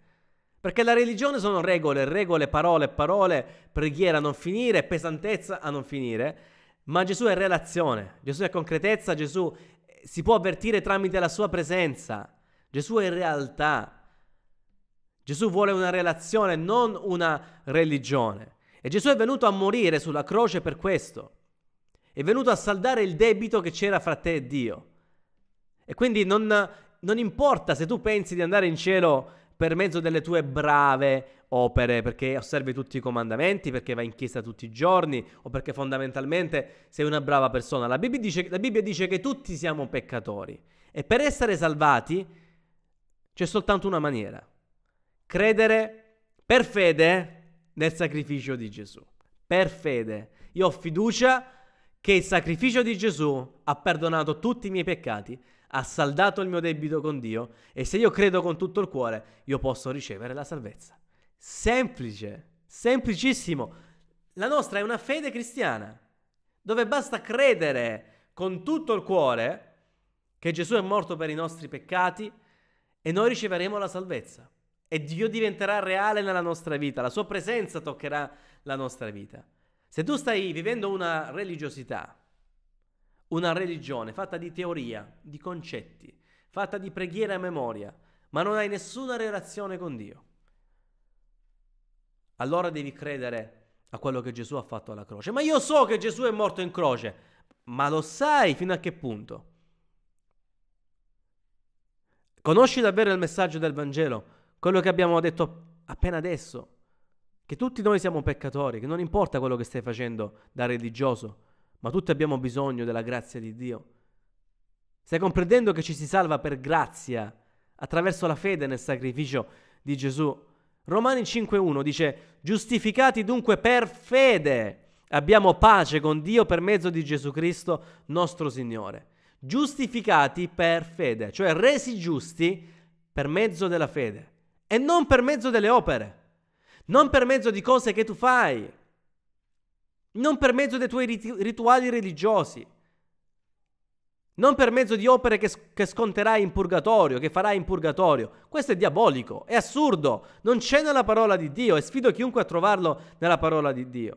Perché la religione sono regole, regole, parole, parole, preghiera a non finire, pesantezza a non finire, ma Gesù è relazione, Gesù è concretezza, Gesù si può avvertire tramite la sua presenza, Gesù è realtà. Gesù vuole una relazione, non una religione. E Gesù è venuto a morire sulla croce per questo. È venuto a saldare il debito che c'era fra te e Dio. E quindi non, non importa se tu pensi di andare in cielo per mezzo delle tue brave opere, perché osservi tutti i comandamenti, perché vai in chiesa tutti i giorni o perché fondamentalmente sei una brava persona. La Bibbia dice, la Bibbia dice che tutti siamo peccatori e per essere salvati c'è soltanto una maniera credere per fede nel sacrificio di Gesù. Per fede. Io ho fiducia che il sacrificio di Gesù ha perdonato tutti i miei peccati, ha saldato il mio debito con Dio e se io credo con tutto il cuore, io posso ricevere la salvezza. Semplice, semplicissimo. La nostra è una fede cristiana, dove basta credere con tutto il cuore che Gesù è morto per i nostri peccati e noi riceveremo la salvezza e Dio diventerà reale nella nostra vita, la sua presenza toccherà la nostra vita. Se tu stai vivendo una religiosità, una religione fatta di teoria, di concetti, fatta di preghiera e memoria, ma non hai nessuna relazione con Dio, allora devi credere a quello che Gesù ha fatto alla croce. Ma io so che Gesù è morto in croce, ma lo sai fino a che punto? Conosci davvero il messaggio del Vangelo? Quello che abbiamo detto appena adesso, che tutti noi siamo peccatori, che non importa quello che stai facendo da religioso, ma tutti abbiamo bisogno della grazia di Dio. Stai comprendendo che ci si salva per grazia, attraverso la fede nel sacrificio di Gesù. Romani 5.1 dice, giustificati dunque per fede, abbiamo pace con Dio per mezzo di Gesù Cristo, nostro Signore. Giustificati per fede, cioè resi giusti per mezzo della fede e non per mezzo delle opere, non per mezzo di cose che tu fai, non per mezzo dei tuoi rit- rituali religiosi, non per mezzo di opere che, che, sconterai in purgatorio, che farai in purgatorio. Questo è diabolico, è assurdo, non c'è nella parola di Dio e sfido chiunque a trovarlo nella parola di Dio.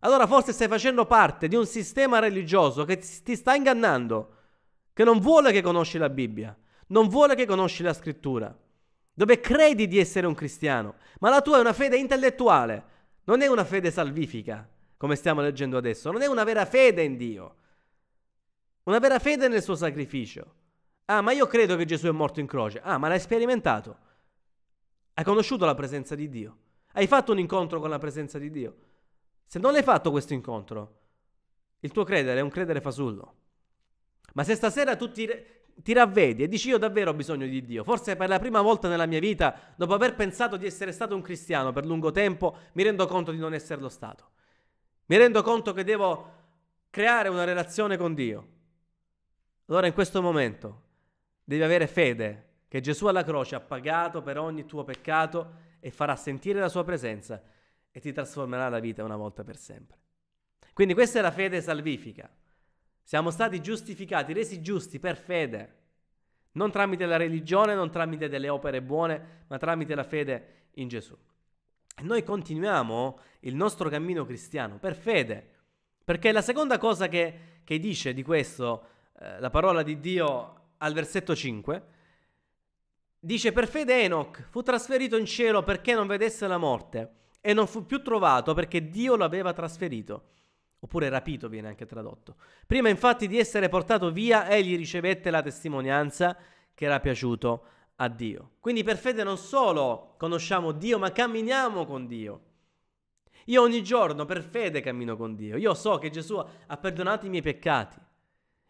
Allora forse stai facendo parte di un sistema religioso che ti sta ingannando, che non vuole che conosci la Bibbia, non vuole che conosci la scrittura dove credi di essere un cristiano, ma la tua è una fede intellettuale, non è una fede salvifica, come stiamo leggendo adesso, non è una vera fede in Dio, una vera fede nel suo sacrificio. Ah, ma io credo che Gesù è morto in croce. Ah, ma l'hai sperimentato. Hai conosciuto la presenza di Dio. Hai fatto un incontro con la presenza di Dio. Se non l'hai fatto questo incontro, il tuo credere è un credere fasullo. Ma se stasera tu ti, ti ravvedi e dici io davvero ho bisogno di Dio. Forse per la prima volta nella mia vita, dopo aver pensato di essere stato un cristiano per lungo tempo, mi rendo conto di non esserlo stato. Mi rendo conto che devo creare una relazione con Dio. Allora in questo momento devi avere fede che Gesù alla croce ha pagato per ogni tuo peccato e farà sentire la sua presenza e ti trasformerà la vita una volta per sempre. Quindi questa è la fede salvifica. Siamo stati giustificati, resi giusti per fede. Non tramite la religione, non tramite delle opere buone, ma tramite la fede in Gesù. E noi continuiamo il nostro cammino cristiano per fede. Perché la seconda cosa che, che dice di questo eh, la parola di Dio al versetto 5, dice per fede Enoch fu trasferito in cielo perché non vedesse la morte e non fu più trovato perché Dio lo aveva trasferito oppure rapito viene anche tradotto. Prima infatti di essere portato via, egli ricevette la testimonianza che era piaciuto a Dio. Quindi per fede non solo conosciamo Dio, ma camminiamo con Dio. Io ogni giorno per fede cammino con Dio. Io so che Gesù ha perdonato i miei peccati.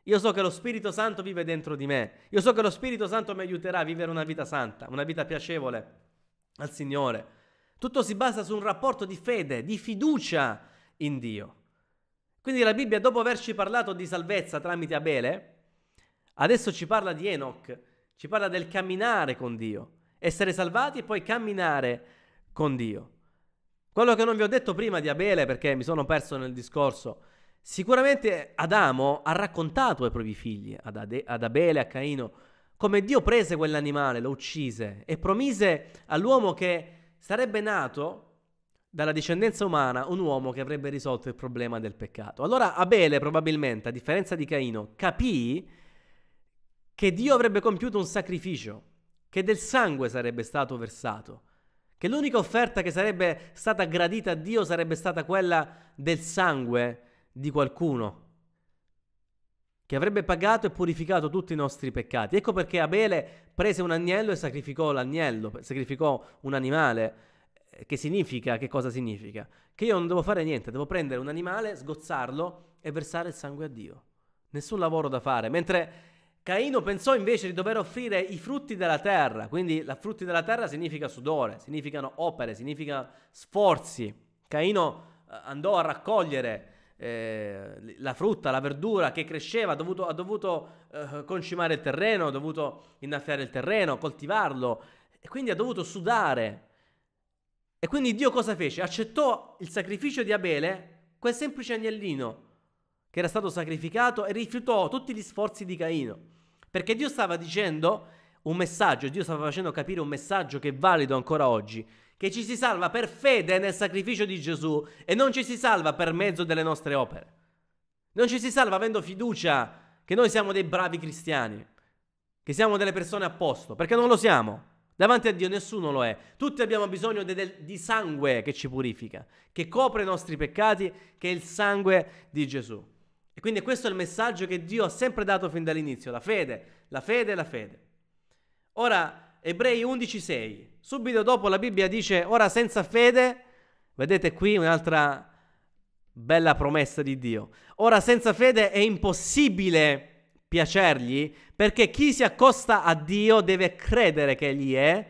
Io so che lo Spirito Santo vive dentro di me. Io so che lo Spirito Santo mi aiuterà a vivere una vita santa, una vita piacevole al Signore. Tutto si basa su un rapporto di fede, di fiducia in Dio. Quindi la Bibbia, dopo averci parlato di salvezza tramite Abele, adesso ci parla di Enoch, ci parla del camminare con Dio, essere salvati e poi camminare con Dio. Quello che non vi ho detto prima di Abele, perché mi sono perso nel discorso, sicuramente Adamo ha raccontato ai propri figli, ad, Ade- ad Abele, a Caino, come Dio prese quell'animale, lo uccise e promise all'uomo che sarebbe nato dalla discendenza umana un uomo che avrebbe risolto il problema del peccato. Allora Abele probabilmente, a differenza di Caino, capì che Dio avrebbe compiuto un sacrificio, che del sangue sarebbe stato versato, che l'unica offerta che sarebbe stata gradita a Dio sarebbe stata quella del sangue di qualcuno, che avrebbe pagato e purificato tutti i nostri peccati. Ecco perché Abele prese un agnello e sacrificò l'agnello, sacrificò un animale che significa, che cosa significa? Che io non devo fare niente, devo prendere un animale, sgozzarlo e versare il sangue a Dio. Nessun lavoro da fare. Mentre Caino pensò invece di dover offrire i frutti della terra, quindi i frutti della terra significa sudore, significano opere, significa sforzi. Caino eh, andò a raccogliere eh, la frutta, la verdura che cresceva, ha dovuto, ha dovuto eh, concimare il terreno, ha dovuto innaffiare il terreno, coltivarlo e quindi ha dovuto sudare e quindi Dio cosa fece? Accettò il sacrificio di Abele, quel semplice agnellino che era stato sacrificato, e rifiutò tutti gli sforzi di Caino. Perché Dio stava dicendo un messaggio, Dio stava facendo capire un messaggio che è valido ancora oggi, che ci si salva per fede nel sacrificio di Gesù e non ci si salva per mezzo delle nostre opere. Non ci si salva avendo fiducia che noi siamo dei bravi cristiani, che siamo delle persone a posto, perché non lo siamo. Davanti a Dio nessuno lo è. Tutti abbiamo bisogno de, de, di sangue che ci purifica, che copre i nostri peccati, che è il sangue di Gesù. E quindi questo è il messaggio che Dio ha sempre dato fin dall'inizio, la fede, la fede, la fede. Ora, Ebrei 11.6, subito dopo la Bibbia dice, ora senza fede, vedete qui un'altra bella promessa di Dio, ora senza fede è impossibile piacergli, perché chi si accosta a Dio deve credere che Egli è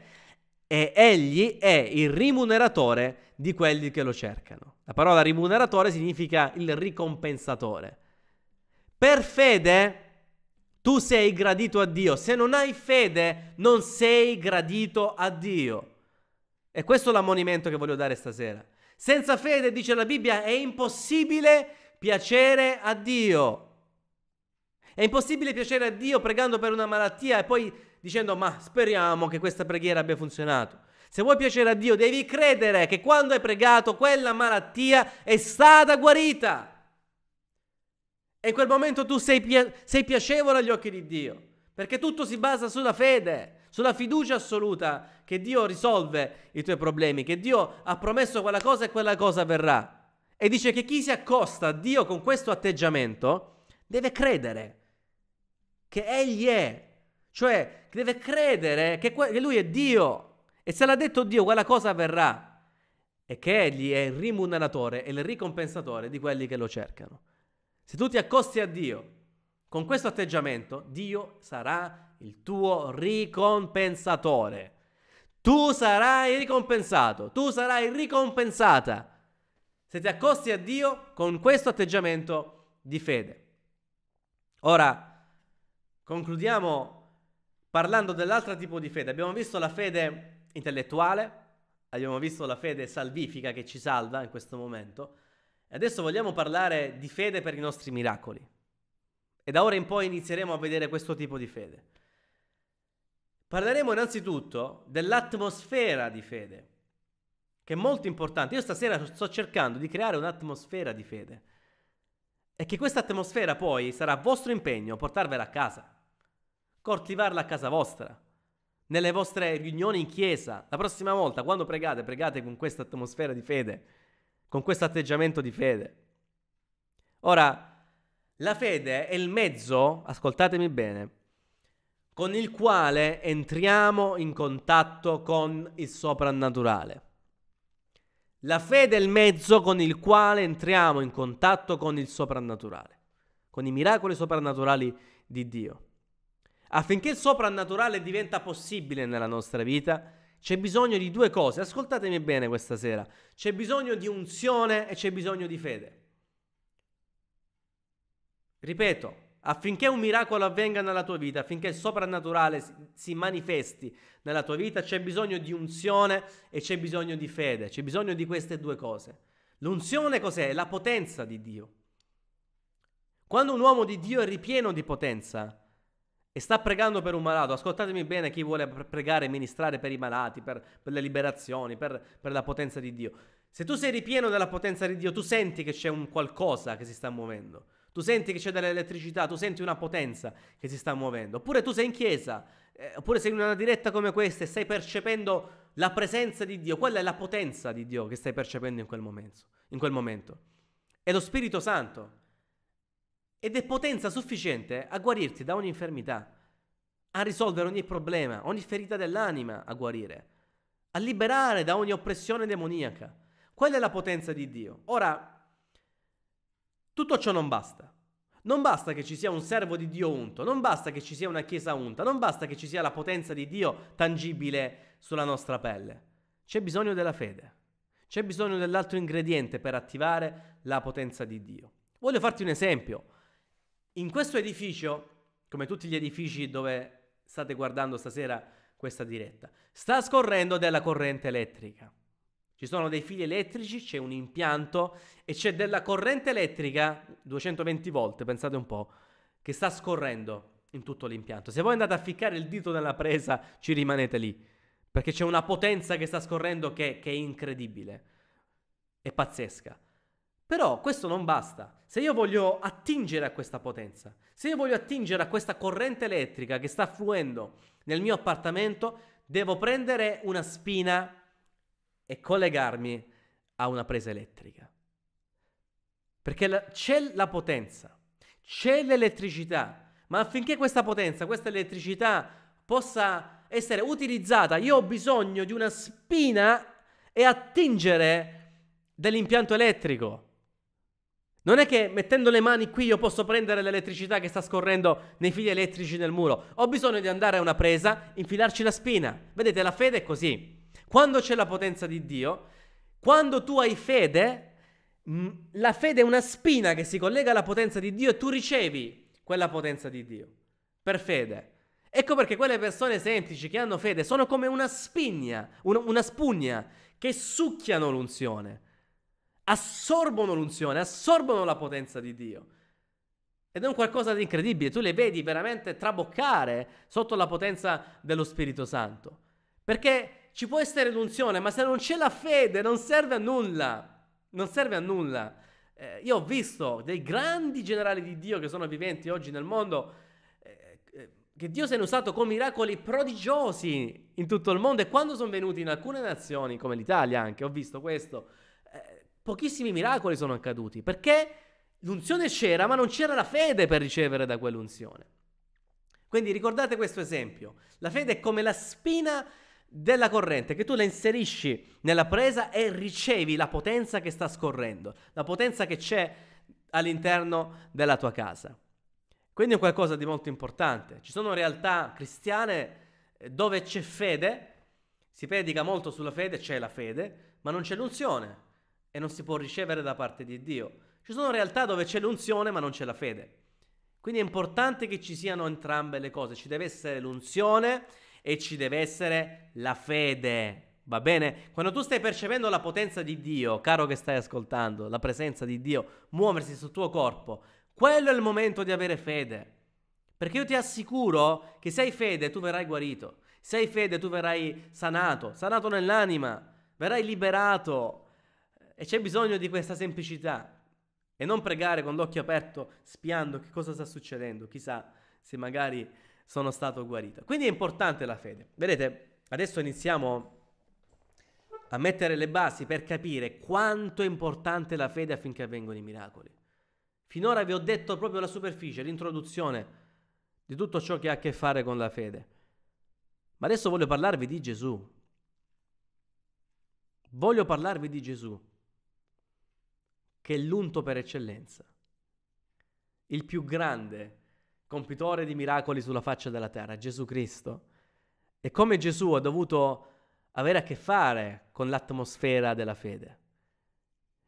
e Egli è il rimuneratore di quelli che lo cercano. La parola rimuneratore significa il ricompensatore. Per fede tu sei gradito a Dio, se non hai fede non sei gradito a Dio. E questo è l'ammonimento che voglio dare stasera. Senza fede, dice la Bibbia, è impossibile piacere a Dio. È impossibile piacere a Dio pregando per una malattia e poi dicendo ma speriamo che questa preghiera abbia funzionato. Se vuoi piacere a Dio devi credere che quando hai pregato quella malattia è stata guarita. E in quel momento tu sei, pia- sei piacevole agli occhi di Dio, perché tutto si basa sulla fede sulla fiducia assoluta che Dio risolve i tuoi problemi, che Dio ha promesso quella cosa e quella cosa verrà. E dice che chi si accosta a Dio con questo atteggiamento deve credere che egli è, cioè deve credere che, que- che lui è Dio e se l'ha detto Dio quella cosa avverrà e che egli è il rimuneratore e il ricompensatore di quelli che lo cercano. Se tu ti accosti a Dio con questo atteggiamento, Dio sarà il tuo ricompensatore. Tu sarai ricompensato, tu sarai ricompensata. Se ti accosti a Dio con questo atteggiamento di fede. Ora, Concludiamo parlando dell'altro tipo di fede. Abbiamo visto la fede intellettuale, abbiamo visto la fede salvifica che ci salva in questo momento. E adesso vogliamo parlare di fede per i nostri miracoli. E da ora in poi inizieremo a vedere questo tipo di fede. Parleremo innanzitutto dell'atmosfera di fede, che è molto importante. Io stasera sto cercando di creare un'atmosfera di fede e che questa atmosfera poi sarà vostro impegno a portarvela a casa coltivarla a casa vostra, nelle vostre riunioni in chiesa. La prossima volta, quando pregate, pregate con questa atmosfera di fede, con questo atteggiamento di fede. Ora, la fede è il mezzo, ascoltatemi bene, con il quale entriamo in contatto con il soprannaturale. La fede è il mezzo con il quale entriamo in contatto con il soprannaturale, con i miracoli soprannaturali di Dio. Affinché il soprannaturale diventa possibile nella nostra vita, c'è bisogno di due cose. Ascoltatemi bene questa sera. C'è bisogno di unzione e c'è bisogno di fede. Ripeto, affinché un miracolo avvenga nella tua vita, affinché il soprannaturale si manifesti nella tua vita, c'è bisogno di unzione e c'è bisogno di fede. C'è bisogno di queste due cose. L'unzione cos'è? La potenza di Dio. Quando un uomo di Dio è ripieno di potenza, e sta pregando per un malato. Ascoltatemi bene chi vuole pregare e ministrare per i malati, per, per le liberazioni, per, per, la potenza di Dio. Se tu sei ripieno della potenza di Dio, tu senti che c'è un qualcosa che si sta muovendo. Tu senti che c'è dell'elettricità, tu senti una potenza che si sta muovendo. Oppure tu sei in chiesa, eh, oppure sei in una diretta come questa e stai percependo la presenza di Dio. Quella è la potenza di Dio che stai percependo in quel momento. In quel momento. È lo Spirito Santo ed è potenza sufficiente a guarirti da ogni infermità, a risolvere ogni problema, ogni ferita dell'anima a guarire, a liberare da ogni oppressione demoniaca. Quella è la potenza di Dio. Ora, tutto ciò non basta. Non basta che ci sia un servo di Dio unto, non basta che ci sia una chiesa unta, non basta che ci sia la potenza di Dio tangibile sulla nostra pelle. C'è bisogno della fede, c'è bisogno dell'altro ingrediente per attivare la potenza di Dio. Voglio farti un esempio. In questo edificio, come tutti gli edifici dove state guardando stasera questa diretta, sta scorrendo della corrente elettrica. Ci sono dei fili elettrici, c'è un impianto e c'è della corrente elettrica 220 volte, pensate un po', che sta scorrendo in tutto l'impianto. Se voi andate a ficcare il dito nella presa, ci rimanete lì, perché c'è una potenza che sta scorrendo che, che è incredibile, è pazzesca. Però questo non basta. Se io voglio attingere a questa potenza, se io voglio attingere a questa corrente elettrica che sta fluendo nel mio appartamento, devo prendere una spina e collegarmi a una presa elettrica. Perché la, c'è la potenza, c'è l'elettricità, ma affinché questa potenza, questa elettricità possa essere utilizzata, io ho bisogno di una spina e attingere dell'impianto elettrico. Non è che mettendo le mani qui io posso prendere l'elettricità che sta scorrendo nei fili elettrici nel muro. Ho bisogno di andare a una presa, infilarci la spina. Vedete, la fede è così. Quando c'è la potenza di Dio, quando tu hai fede, mm, la fede è una spina che si collega alla potenza di Dio e tu ricevi quella potenza di Dio. Per fede. Ecco perché quelle persone semplici che hanno fede sono come una spigna, una spugna, che succhiano l'unzione assorbono l'unzione, assorbono la potenza di Dio. Ed è un qualcosa di incredibile, tu le vedi veramente traboccare sotto la potenza dello Spirito Santo. Perché ci può essere l'unzione, ma se non c'è la fede non serve a nulla, non serve a nulla. Eh, io ho visto dei grandi generali di Dio che sono viventi oggi nel mondo, eh, eh che Dio se ne è usato con miracoli prodigiosi in tutto il mondo e quando sono venuti in alcune nazioni, come l'Italia anche, ho visto questo, pochissimi miracoli sono accaduti, perché l'unzione c'era, ma non c'era la fede per ricevere da quell'unzione. Quindi ricordate questo esempio, la fede è come la spina della corrente che tu la inserisci nella presa e ricevi la potenza che sta scorrendo, la potenza che c'è all'interno della tua casa. Quindi è qualcosa di molto importante. Ci sono realtà cristiane eh, dove c'è fede, si predica molto sulla fede, c'è la fede, ma non c'è l'unzione, e non si può ricevere da parte di Dio. Ci sono realtà dove c'è l'unzione ma non c'è la fede. Quindi è importante che ci siano entrambe le cose, ci deve essere l'unzione e ci deve essere la fede. Va bene? Quando tu stai percependo la potenza di Dio, caro che stai ascoltando, la presenza di Dio muoversi sul tuo corpo, quello è il momento di avere fede. Perché io ti assicuro che se hai fede tu verrai guarito, se hai fede tu verrai sanato, sanato nell'anima, verrai liberato, e c'è bisogno di questa semplicità. E non pregare con l'occhio aperto, spiando che cosa sta succedendo, chissà se magari sono stato guarito. Quindi è importante la fede. Vedete, adesso iniziamo a mettere le basi per capire quanto è importante la fede affinché avvengano i miracoli. Finora vi ho detto proprio la superficie, l'introduzione di tutto ciò che ha a che fare con la fede. Ma adesso voglio parlarvi di Gesù. Voglio parlarvi di Gesù che è l'unto per eccellenza, il più grande compitore di miracoli sulla faccia della terra, Gesù Cristo. E come Gesù ha dovuto avere a che fare con l'atmosfera della fede.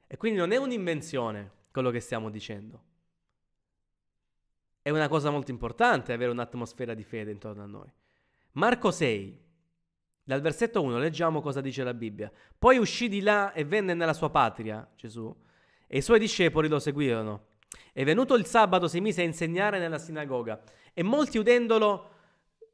E quindi non è un'invenzione quello che stiamo dicendo. È una cosa molto importante avere un'atmosfera di fede intorno a noi. Marco 6, dal versetto 1 leggiamo cosa dice la Bibbia. Poi uscì di là e venne nella sua patria, Gesù, e i suoi discepoli lo seguirono. E venuto il sabato si mise a insegnare nella sinagoga e molti udendolo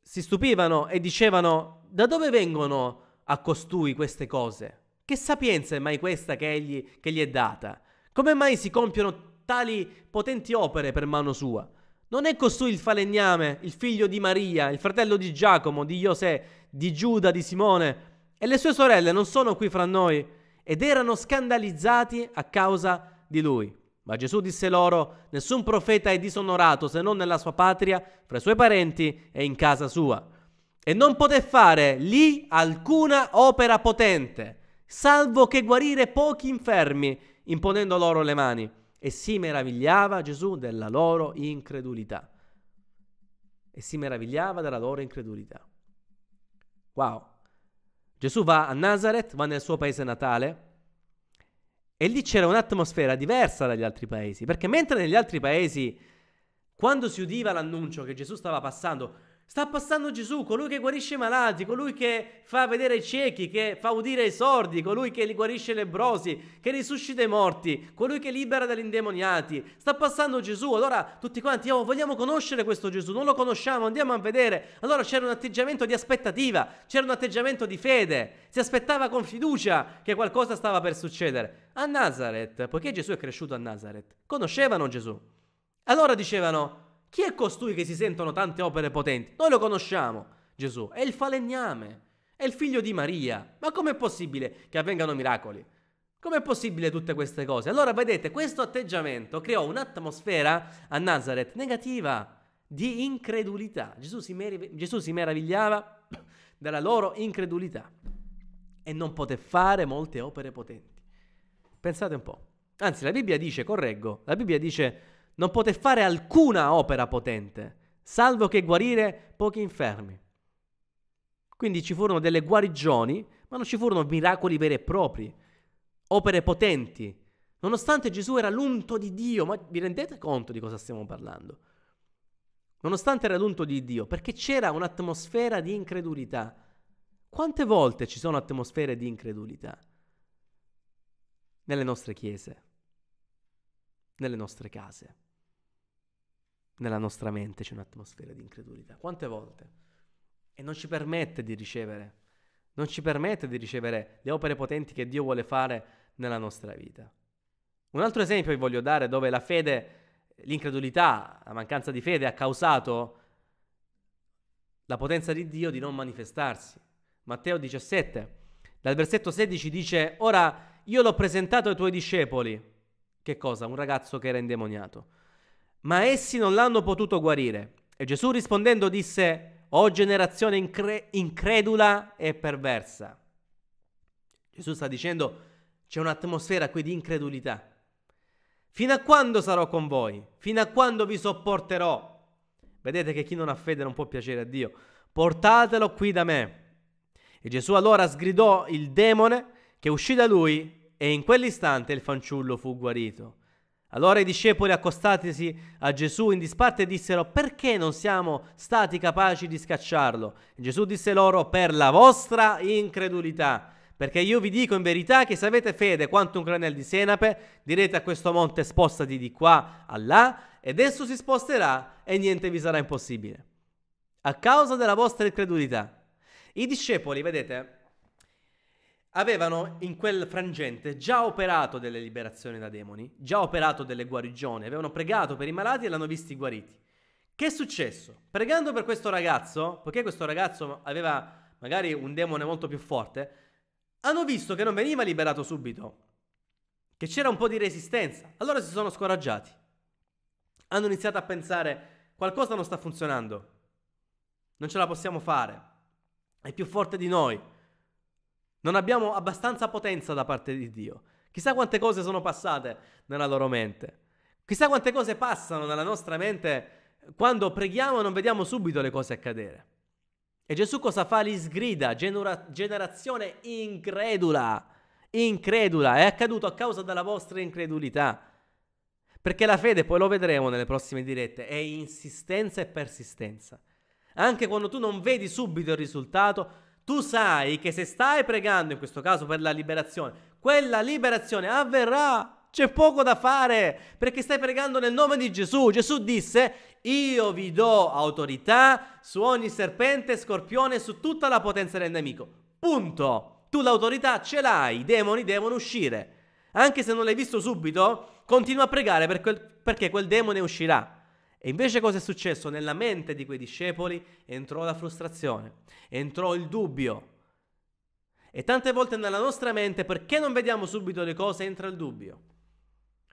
si stupivano e dicevano da dove vengono a costui queste cose? Che sapienza è mai questa che, egli, che gli è data? Come mai si compiono tali potenti opere per mano sua? Non è costui il falegname, il figlio di Maria, il fratello di Giacomo, di José, di Giuda, di Simone? E le sue sorelle non sono qui fra noi? ed erano scandalizzati a causa di lui. Ma Gesù disse loro, nessun profeta è disonorato se non nella sua patria, fra i suoi parenti e in casa sua. E non poté fare lì alcuna opera potente, salvo che guarire pochi infermi, imponendo loro le mani. E si meravigliava Gesù della loro incredulità. E si meravigliava della loro incredulità. Wow. Gesù va a Nazareth, va nel suo paese natale e lì c'era un'atmosfera diversa dagli altri paesi, perché mentre negli altri paesi, quando si udiva l'annuncio che Gesù stava passando, Sta passando Gesù, colui che guarisce i malati, colui che fa vedere i ciechi, che fa udire i sordi, colui che li guarisce i lebrosi, che risuscita i morti, colui che libera dagli indemoniati. Sta passando Gesù, allora tutti quanti, oh, vogliamo conoscere questo Gesù, non lo conosciamo, andiamo a vedere. Allora c'era un atteggiamento di aspettativa, c'era un atteggiamento di fede, si aspettava con fiducia che qualcosa stava per succedere. A Nazareth, poiché Gesù è cresciuto a Nazareth, conoscevano Gesù. Allora dicevano, chi è costui che si sentono tante opere potenti? Noi lo conosciamo, Gesù, è il falegname, è il figlio di Maria. Ma com'è possibile che avvengano miracoli? Com'è possibile tutte queste cose? Allora, vedete, questo atteggiamento creò un'atmosfera a Nazareth negativa, di incredulità. Gesù si, mer- Gesù si meravigliava della loro incredulità e non poté fare molte opere potenti. Pensate un po'. Anzi, la Bibbia dice, correggo, la Bibbia dice non poté fare alcuna opera potente, salvo che guarire pochi infermi. Quindi ci furono delle guarigioni, ma non ci furono miracoli veri e propri, opere potenti, nonostante Gesù era l'unto di Dio, ma vi rendete conto di cosa stiamo parlando? Nonostante era l'unto di Dio, perché c'era un'atmosfera di incredulità. Quante volte ci sono atmosfere di incredulità nelle nostre chiese, nelle nostre case? nella nostra mente c'è un'atmosfera di incredulità. Quante volte? E non ci permette di ricevere, non ci permette di ricevere le opere potenti che Dio vuole fare nella nostra vita. Un altro esempio vi voglio dare dove la fede, l'incredulità, la mancanza di fede ha causato la potenza di Dio di non manifestarsi. Matteo 17, dal versetto 16 dice, ora io l'ho presentato ai tuoi discepoli. Che cosa? Un ragazzo che era indemoniato ma essi non l'hanno potuto guarire. E Gesù rispondendo disse, O generazione incre- incredula e perversa. Gesù sta dicendo, c'è un'atmosfera qui di incredulità. Fino a quando sarò con voi? Fino a quando vi sopporterò? Vedete che chi non ha fede non può piacere a Dio. Portatelo qui da me. E Gesù allora sgridò il demone che uscì da lui e in quell'istante il fanciullo fu guarito. Allora i discepoli accostatisi a Gesù in disparte dissero perché non siamo stati capaci di scacciarlo? E Gesù disse loro per la vostra incredulità, perché io vi dico in verità che se avete fede quanto un granel di senape direte a questo monte spostati di qua a là ed esso si sposterà e niente vi sarà impossibile. A causa della vostra incredulità. I discepoli, vedete, avevano in quel frangente già operato delle liberazioni da demoni, già operato delle guarigioni, avevano pregato per i malati e l'hanno visti guariti. Che è successo? Pregando per questo ragazzo, poiché questo ragazzo aveva magari un demone molto più forte, hanno visto che non veniva liberato subito, che c'era un po' di resistenza. Allora si sono scoraggiati. Hanno iniziato a pensare qualcosa non sta funzionando. Non ce la possiamo fare. È più forte di noi. Non abbiamo abbastanza potenza da parte di Dio. Chissà quante cose sono passate nella loro mente. Chissà quante cose passano nella nostra mente quando preghiamo e non vediamo subito le cose accadere. E Gesù cosa fa? Li sgrida, genera- generazione incredula, incredula, è accaduto a causa della vostra incredulità. Perché la fede, poi lo vedremo nelle prossime dirette, è insistenza e persistenza. Anche quando tu non vedi subito il risultato, tu sai che se stai pregando, in questo caso per la liberazione, quella liberazione avverrà. C'è poco da fare perché stai pregando nel nome di Gesù. Gesù disse: Io vi do autorità su ogni serpente, scorpione, su tutta la potenza del nemico. Punto. Tu l'autorità ce l'hai, i demoni devono uscire. Anche se non l'hai visto subito, continua a pregare per quel, perché quel demone uscirà. E invece cosa è successo? Nella mente di quei discepoli entrò la frustrazione, entrò il dubbio. E tante volte nella nostra mente, perché non vediamo subito le cose, entra il dubbio.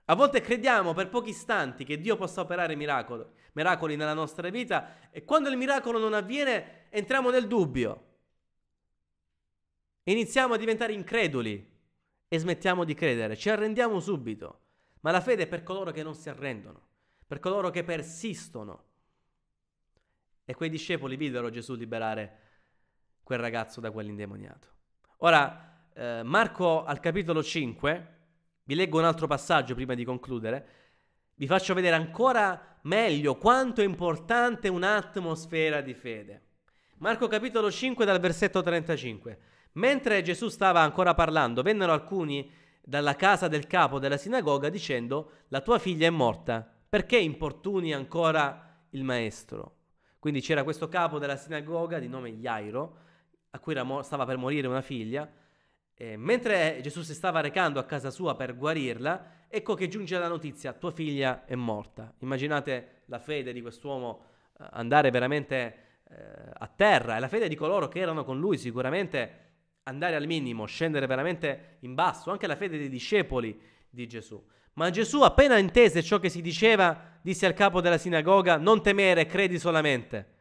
A volte crediamo per pochi istanti che Dio possa operare miracoli, miracoli nella nostra vita e quando il miracolo non avviene entriamo nel dubbio. Iniziamo a diventare increduli e smettiamo di credere, ci arrendiamo subito. Ma la fede è per coloro che non si arrendono per coloro che persistono. E quei discepoli videro Gesù liberare quel ragazzo da quell'indemoniato. Ora, eh, Marco al capitolo 5, vi leggo un altro passaggio prima di concludere, vi faccio vedere ancora meglio quanto è importante un'atmosfera di fede. Marco capitolo 5 dal versetto 35. Mentre Gesù stava ancora parlando, vennero alcuni dalla casa del capo della sinagoga dicendo, la tua figlia è morta perché importuni ancora il maestro? Quindi c'era questo capo della sinagoga di nome Jairo, a cui mo- stava per morire una figlia, e mentre Gesù si stava recando a casa sua per guarirla, ecco che giunge la notizia, tua figlia è morta. Immaginate la fede di quest'uomo eh, andare veramente eh, a terra e la fede di coloro che erano con lui sicuramente andare al minimo, scendere veramente in basso, anche la fede dei discepoli di Gesù. Ma Gesù, appena intese ciò che si diceva, disse al capo della sinagoga, non temere, credi solamente.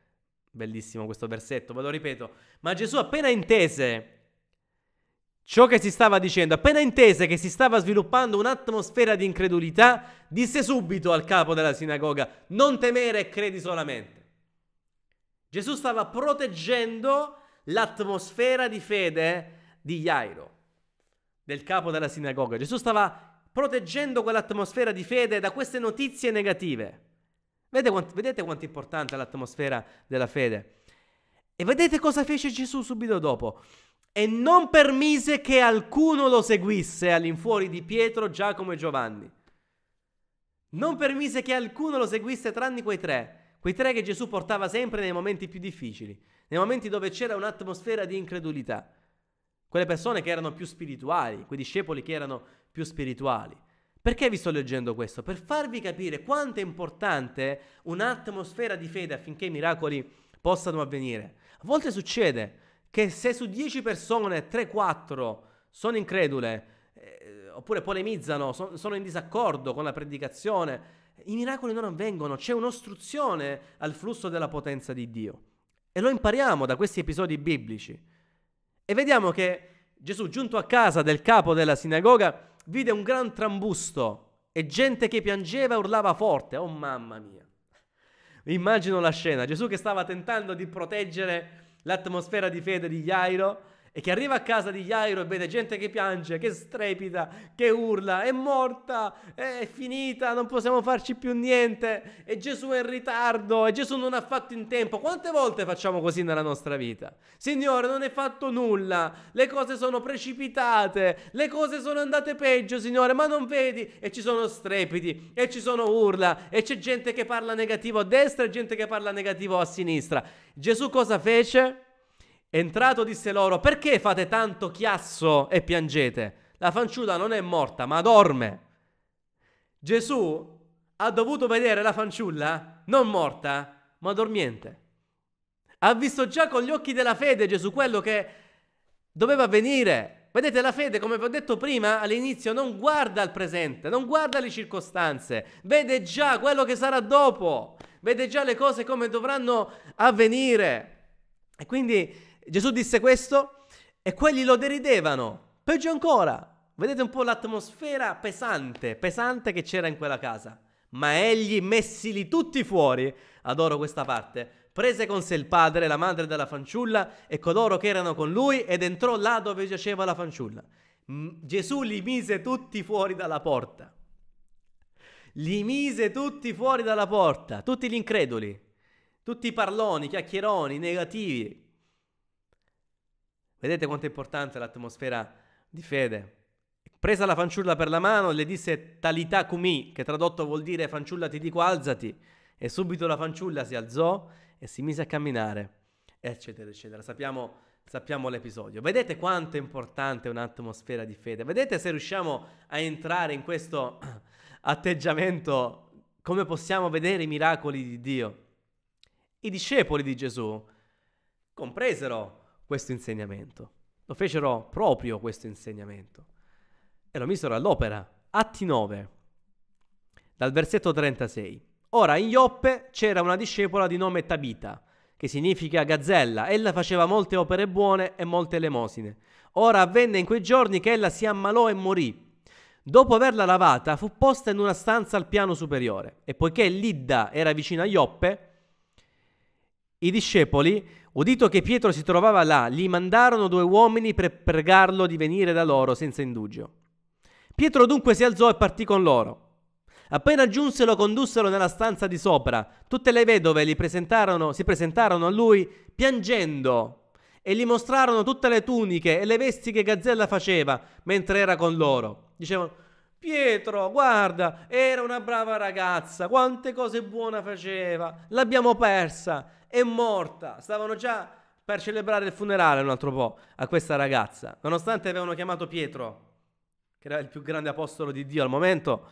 Bellissimo questo versetto, ve lo ripeto. Ma Gesù, appena intese ciò che si stava dicendo, appena intese che si stava sviluppando un'atmosfera di incredulità, disse subito al capo della sinagoga, non temere, credi solamente. Gesù stava proteggendo l'atmosfera di fede di Jairo, del capo della sinagoga. Gesù stava proteggendo quell'atmosfera di fede da queste notizie negative. Vedete quanto, vedete quanto è importante l'atmosfera della fede. E vedete cosa fece Gesù subito dopo. E non permise che alcuno lo seguisse all'infuori di Pietro, Giacomo e Giovanni. Non permise che alcuno lo seguisse tranne quei tre, quei tre che Gesù portava sempre nei momenti più difficili, nei momenti dove c'era un'atmosfera di incredulità. Quelle persone che erano più spirituali, quei discepoli che erano più spirituali. Perché vi sto leggendo questo? Per farvi capire quanto è importante un'atmosfera di fede affinché i miracoli possano avvenire. A volte succede che se su 10 persone 3-4 sono incredule, eh, oppure polemizzano, so, sono in disaccordo con la predicazione, i miracoli non avvengono, c'è un'ostruzione al flusso della potenza di Dio. E lo impariamo da questi episodi biblici. E vediamo che Gesù, giunto a casa del capo della sinagoga, vide un gran trambusto e gente che piangeva e urlava forte. Oh mamma mia. Immagino la scena, Gesù che stava tentando di proteggere l'atmosfera di fede di Jairo e che arriva a casa di Jairo e vede gente che piange, che strepita, che urla, è morta, è finita, non possiamo farci più niente, e Gesù è in ritardo, e Gesù non ha fatto in tempo. Quante volte facciamo così nella nostra vita? Signore, non è fatto nulla, le cose sono precipitate, le cose sono andate peggio, Signore, ma non vedi? E ci sono strepiti, e ci sono urla, e c'è gente che parla negativo a destra e gente che parla negativo a sinistra. Gesù cosa fece? Entrato disse loro, perché fate tanto chiasso e piangete? La fanciulla non è morta, ma dorme. Gesù ha dovuto vedere la fanciulla non morta, ma dormiente. Ha visto già con gli occhi della fede Gesù quello che doveva avvenire. Vedete, la fede, come vi ho detto prima all'inizio, non guarda al presente, non guarda le circostanze, vede già quello che sarà dopo, vede già le cose come dovranno avvenire. E quindi Gesù disse questo e quelli lo deridevano. Peggio ancora. Vedete un po' l'atmosfera pesante, pesante che c'era in quella casa. Ma egli, messili tutti fuori, adoro questa parte, prese con sé il padre, la madre della fanciulla e coloro che erano con lui ed entrò là dove giaceva la fanciulla. Gesù li mise tutti fuori dalla porta. Li mise tutti fuori dalla porta, tutti gli increduli, tutti i parloni, chiacchieroni, negativi, Vedete quanto è importante l'atmosfera di fede. Presa la fanciulla per la mano, le disse talità cumi, che tradotto vuol dire fanciulla ti dico alzati. E subito la fanciulla si alzò e si mise a camminare, eccetera, eccetera. Sappiamo, sappiamo l'episodio. Vedete quanto è importante un'atmosfera di fede. Vedete se riusciamo a entrare in questo atteggiamento, come possiamo vedere i miracoli di Dio. I discepoli di Gesù compresero questo insegnamento. Lo fecero proprio questo insegnamento e lo misero all'opera. Atti 9, dal versetto 36. Ora in Ioppe c'era una discepola di nome Tabita, che significa gazzella. Ella faceva molte opere buone e molte elemosine. Ora avvenne in quei giorni che ella si ammalò e morì. Dopo averla lavata, fu posta in una stanza al piano superiore. E poiché Lidda era vicina a Ioppe, i discepoli Udito che Pietro si trovava là, gli mandarono due uomini per pregarlo di venire da loro senza indugio. Pietro dunque si alzò e partì con loro. Appena giunse lo condussero nella stanza di sopra. Tutte le vedove presentarono, si presentarono a lui piangendo e gli mostrarono tutte le tuniche e le vesti che Gazzella faceva mentre era con loro. Dicevano, Pietro, guarda, era una brava ragazza, quante cose buone faceva, l'abbiamo persa, è morta, stavano già per celebrare il funerale un altro po' a questa ragazza, nonostante avevano chiamato Pietro, che era il più grande apostolo di Dio al momento,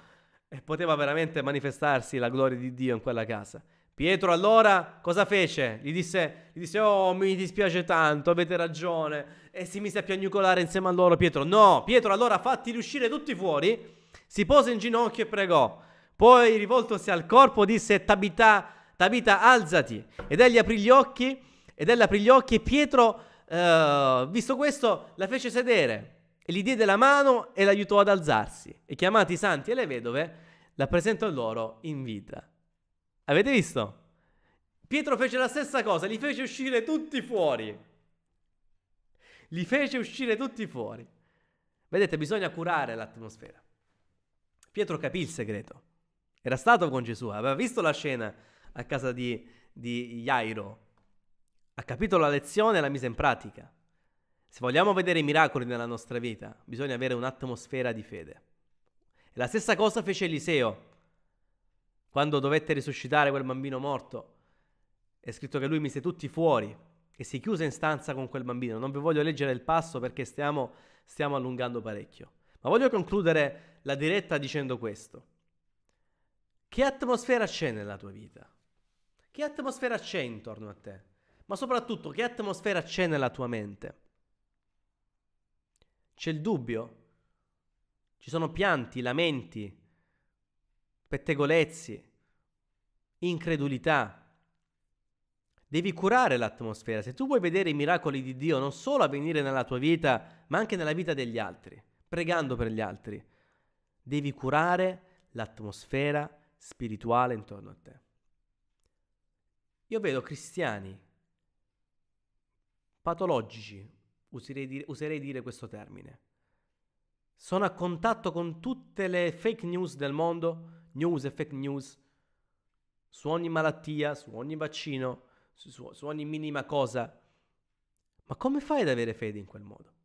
e poteva veramente manifestarsi la gloria di Dio in quella casa. Pietro allora cosa fece? Gli disse, gli disse, oh mi dispiace tanto, avete ragione, e si mise a piagnucolare insieme a loro Pietro. No, Pietro allora fatti riuscire tutti fuori si pose in ginocchio e pregò. Poi, rivoltosi al corpo, disse: Tabita, Tabita, alzati. Ed egli aprì gli occhi, ed ella aprì gli occhi, e Pietro, eh, visto questo, la fece sedere e gli diede la mano e l'aiutò ad alzarsi. E chiamati i santi e le vedove, la presentò loro in vita. Avete visto? Pietro fece la stessa cosa, li fece uscire tutti fuori. Li fece uscire tutti fuori. Vedete, bisogna curare l'atmosfera. Pietro capì il segreto. Era stato con Gesù, aveva visto la scena a casa di, di Jairo, ha capito la lezione e la mise in pratica. Se vogliamo vedere i miracoli nella nostra vita, bisogna avere un'atmosfera di fede. E la stessa cosa fece Eliseo quando dovette risuscitare quel bambino morto. È scritto che lui mise tutti fuori e si chiuse in stanza con quel bambino. Non vi voglio leggere il passo perché stiamo, stiamo allungando parecchio. Ma voglio concludere la diretta dicendo questo. Che atmosfera c'è nella tua vita? Che atmosfera c'è intorno a te? Ma soprattutto che atmosfera c'è nella tua mente? C'è il dubbio? Ci sono pianti, lamenti, pettegolezzi, incredulità. Devi curare l'atmosfera. Se tu vuoi vedere i miracoli di Dio non solo avvenire nella tua vita, ma anche nella vita degli altri pregando per gli altri. Devi curare l'atmosfera spirituale intorno a te. Io vedo cristiani patologici, userei dire, userei dire questo termine. Sono a contatto con tutte le fake news del mondo, news e fake news, su ogni malattia, su ogni vaccino, su, su, su ogni minima cosa. Ma come fai ad avere fede in quel modo?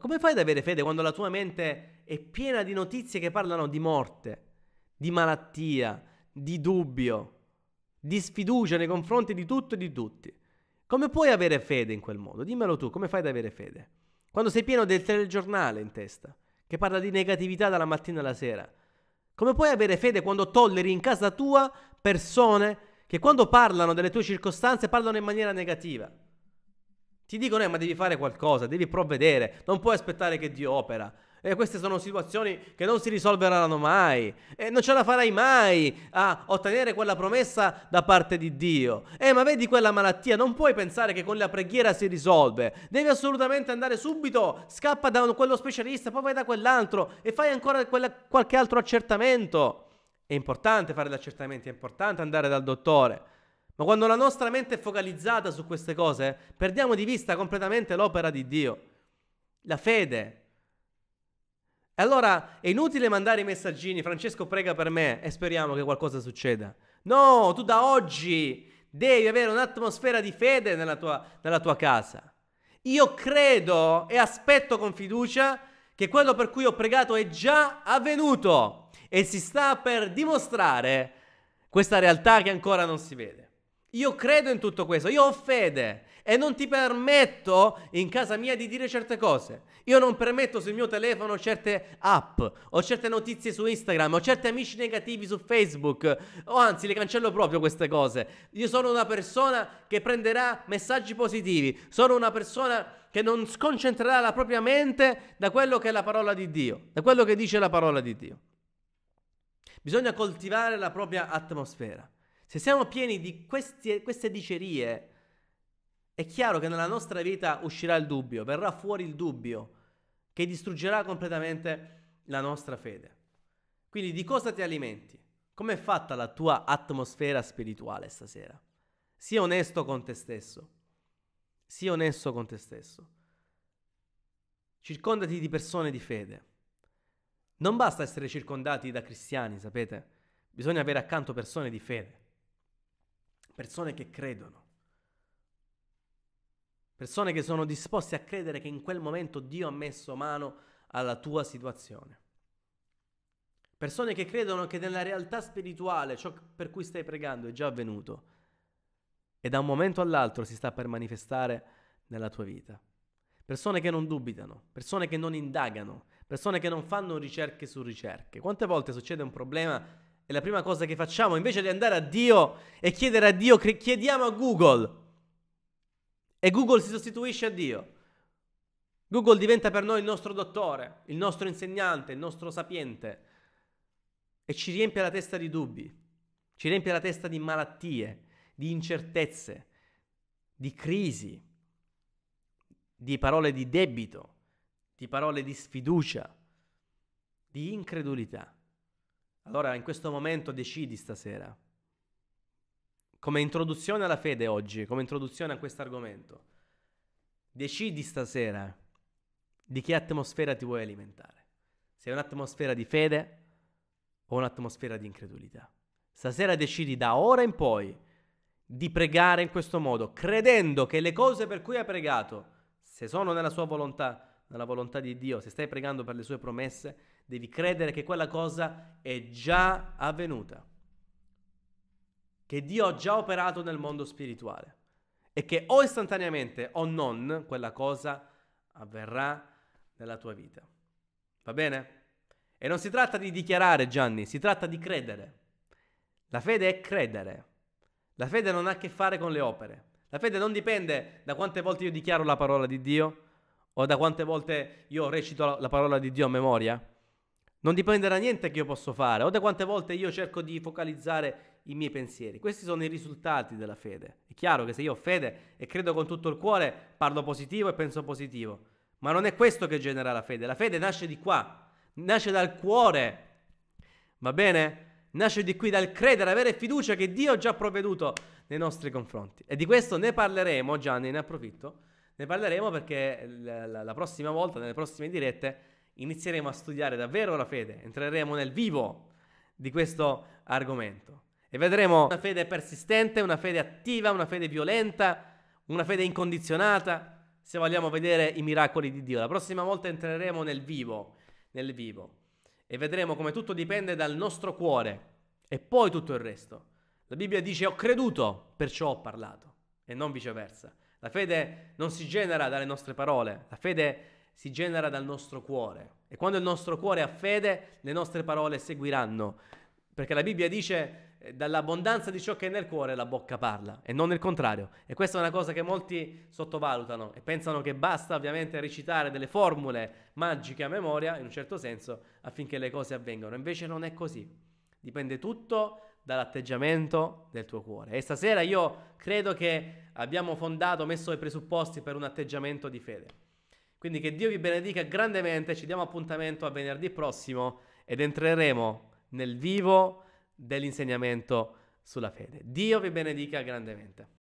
Ma come fai ad avere fede quando la tua mente è piena di notizie che parlano di morte, di malattia, di dubbio, di sfiducia nei confronti di tutto e di tutti? Come puoi avere fede in quel modo? Dimmelo tu, come fai ad avere fede? Quando sei pieno del telegiornale in testa, che parla di negatività dalla mattina alla sera, come puoi avere fede quando tolleri in casa tua persone che quando parlano delle tue circostanze parlano in maniera negativa? Ti dicono, eh, ma devi fare qualcosa, devi provvedere, non puoi aspettare che Dio opera. E queste sono situazioni che non si risolveranno mai. E non ce la farai mai a ottenere quella promessa da parte di Dio. Eh, ma vedi quella malattia, non puoi pensare che con la preghiera si risolve. Devi assolutamente andare subito, scappa da quello specialista, poi vai da quell'altro e fai ancora quella, qualche altro accertamento. È importante fare l'accertamento, è importante andare dal dottore. Ma quando la nostra mente è focalizzata su queste cose, perdiamo di vista completamente l'opera di Dio, la fede. E allora è inutile mandare i messaggini, Francesco prega per me e speriamo che qualcosa succeda. No, tu da oggi devi avere un'atmosfera di fede nella tua, nella tua casa. Io credo e aspetto con fiducia che quello per cui ho pregato è già avvenuto e si sta per dimostrare questa realtà che ancora non si vede. Io credo in tutto questo, io ho fede e non ti permetto in casa mia di dire certe cose. Io non permetto sul mio telefono certe app, o certe notizie su Instagram, o certi amici negativi su Facebook, o anzi le cancello proprio queste cose. Io sono una persona che prenderà messaggi positivi, sono una persona che non sconcentrerà la propria mente da quello che è la parola di Dio, da quello che dice la parola di Dio. Bisogna coltivare la propria atmosfera. Se siamo pieni di questi, queste dicerie, è chiaro che nella nostra vita uscirà il dubbio, verrà fuori il dubbio che distruggerà completamente la nostra fede. Quindi di cosa ti alimenti? Com'è fatta la tua atmosfera spirituale stasera? Sii onesto con te stesso. Sii onesto con te stesso. Circondati di persone di fede. Non basta essere circondati da cristiani, sapete? Bisogna avere accanto persone di fede persone che credono. Persone che sono disposte a credere che in quel momento Dio ha messo mano alla tua situazione. Persone che credono che nella realtà spirituale ciò per cui stai pregando è già avvenuto e da un momento all'altro si sta per manifestare nella tua vita. Persone che non dubitano, persone che non indagano, persone che non fanno ricerche su ricerche. Quante volte succede un problema e la prima cosa che facciamo, invece di andare a Dio e chiedere a Dio, chiediamo a Google. E Google si sostituisce a Dio. Google diventa per noi il nostro dottore, il nostro insegnante, il nostro sapiente. E ci riempie la testa di dubbi, ci riempie la testa di malattie, di incertezze, di crisi, di parole di debito, di parole di sfiducia, di incredulità. Allora in questo momento decidi stasera. Come introduzione alla fede oggi, come introduzione a questo argomento. Decidi stasera di che atmosfera ti vuoi alimentare. Se è un'atmosfera di fede o un'atmosfera di incredulità. Stasera decidi da ora in poi di pregare in questo modo, credendo che le cose per cui hai pregato, se sono nella sua volontà, nella volontà di Dio, se stai pregando per le sue promesse, devi credere che quella cosa è già avvenuta, che Dio ha già operato nel mondo spirituale e che o istantaneamente o non quella cosa avverrà nella tua vita. Va bene? E non si tratta di dichiarare Gianni, si tratta di credere. La fede è credere. La fede non ha a che fare con le opere. La fede non dipende da quante volte io dichiaro la parola di Dio o da quante volte io recito la parola di Dio a memoria. Non dipenderà da niente che io posso fare o da quante volte io cerco di focalizzare i miei pensieri. Questi sono i risultati della fede. È chiaro che se io ho fede e credo con tutto il cuore, parlo positivo e penso positivo. Ma non è questo che genera la fede. La fede nasce di qua, nasce dal cuore. Va bene? Nasce di qui dal credere, avere fiducia che Dio ha già provveduto nei nostri confronti. E di questo ne parleremo, Gianni, ne approfitto. Ne parleremo perché la prossima volta, nelle prossime dirette, inizieremo a studiare davvero la fede, entreremo nel vivo di questo argomento e vedremo una fede persistente, una fede attiva, una fede violenta, una fede incondizionata, se vogliamo vedere i miracoli di Dio. La prossima volta entreremo nel vivo, nel vivo e vedremo come tutto dipende dal nostro cuore e poi tutto il resto. La Bibbia dice ho creduto, perciò ho parlato e non viceversa. La fede non si genera dalle nostre parole, la fede è si genera dal nostro cuore. E quando il nostro cuore ha fede, le nostre parole seguiranno. Perché la Bibbia dice, eh, dall'abbondanza di ciò che è nel cuore la bocca parla, e non il contrario. E questa è una cosa che molti sottovalutano e pensano che basta ovviamente recitare delle formule magiche a memoria, in un certo senso, affinché le cose avvengano. Invece non è così. Dipende tutto dall'atteggiamento del tuo cuore. E stasera io credo che abbiamo fondato, messo i presupposti per un atteggiamento di fede. Quindi che Dio vi benedica grandemente, ci diamo appuntamento a venerdì prossimo ed entreremo nel vivo dell'insegnamento sulla fede. Dio vi benedica grandemente.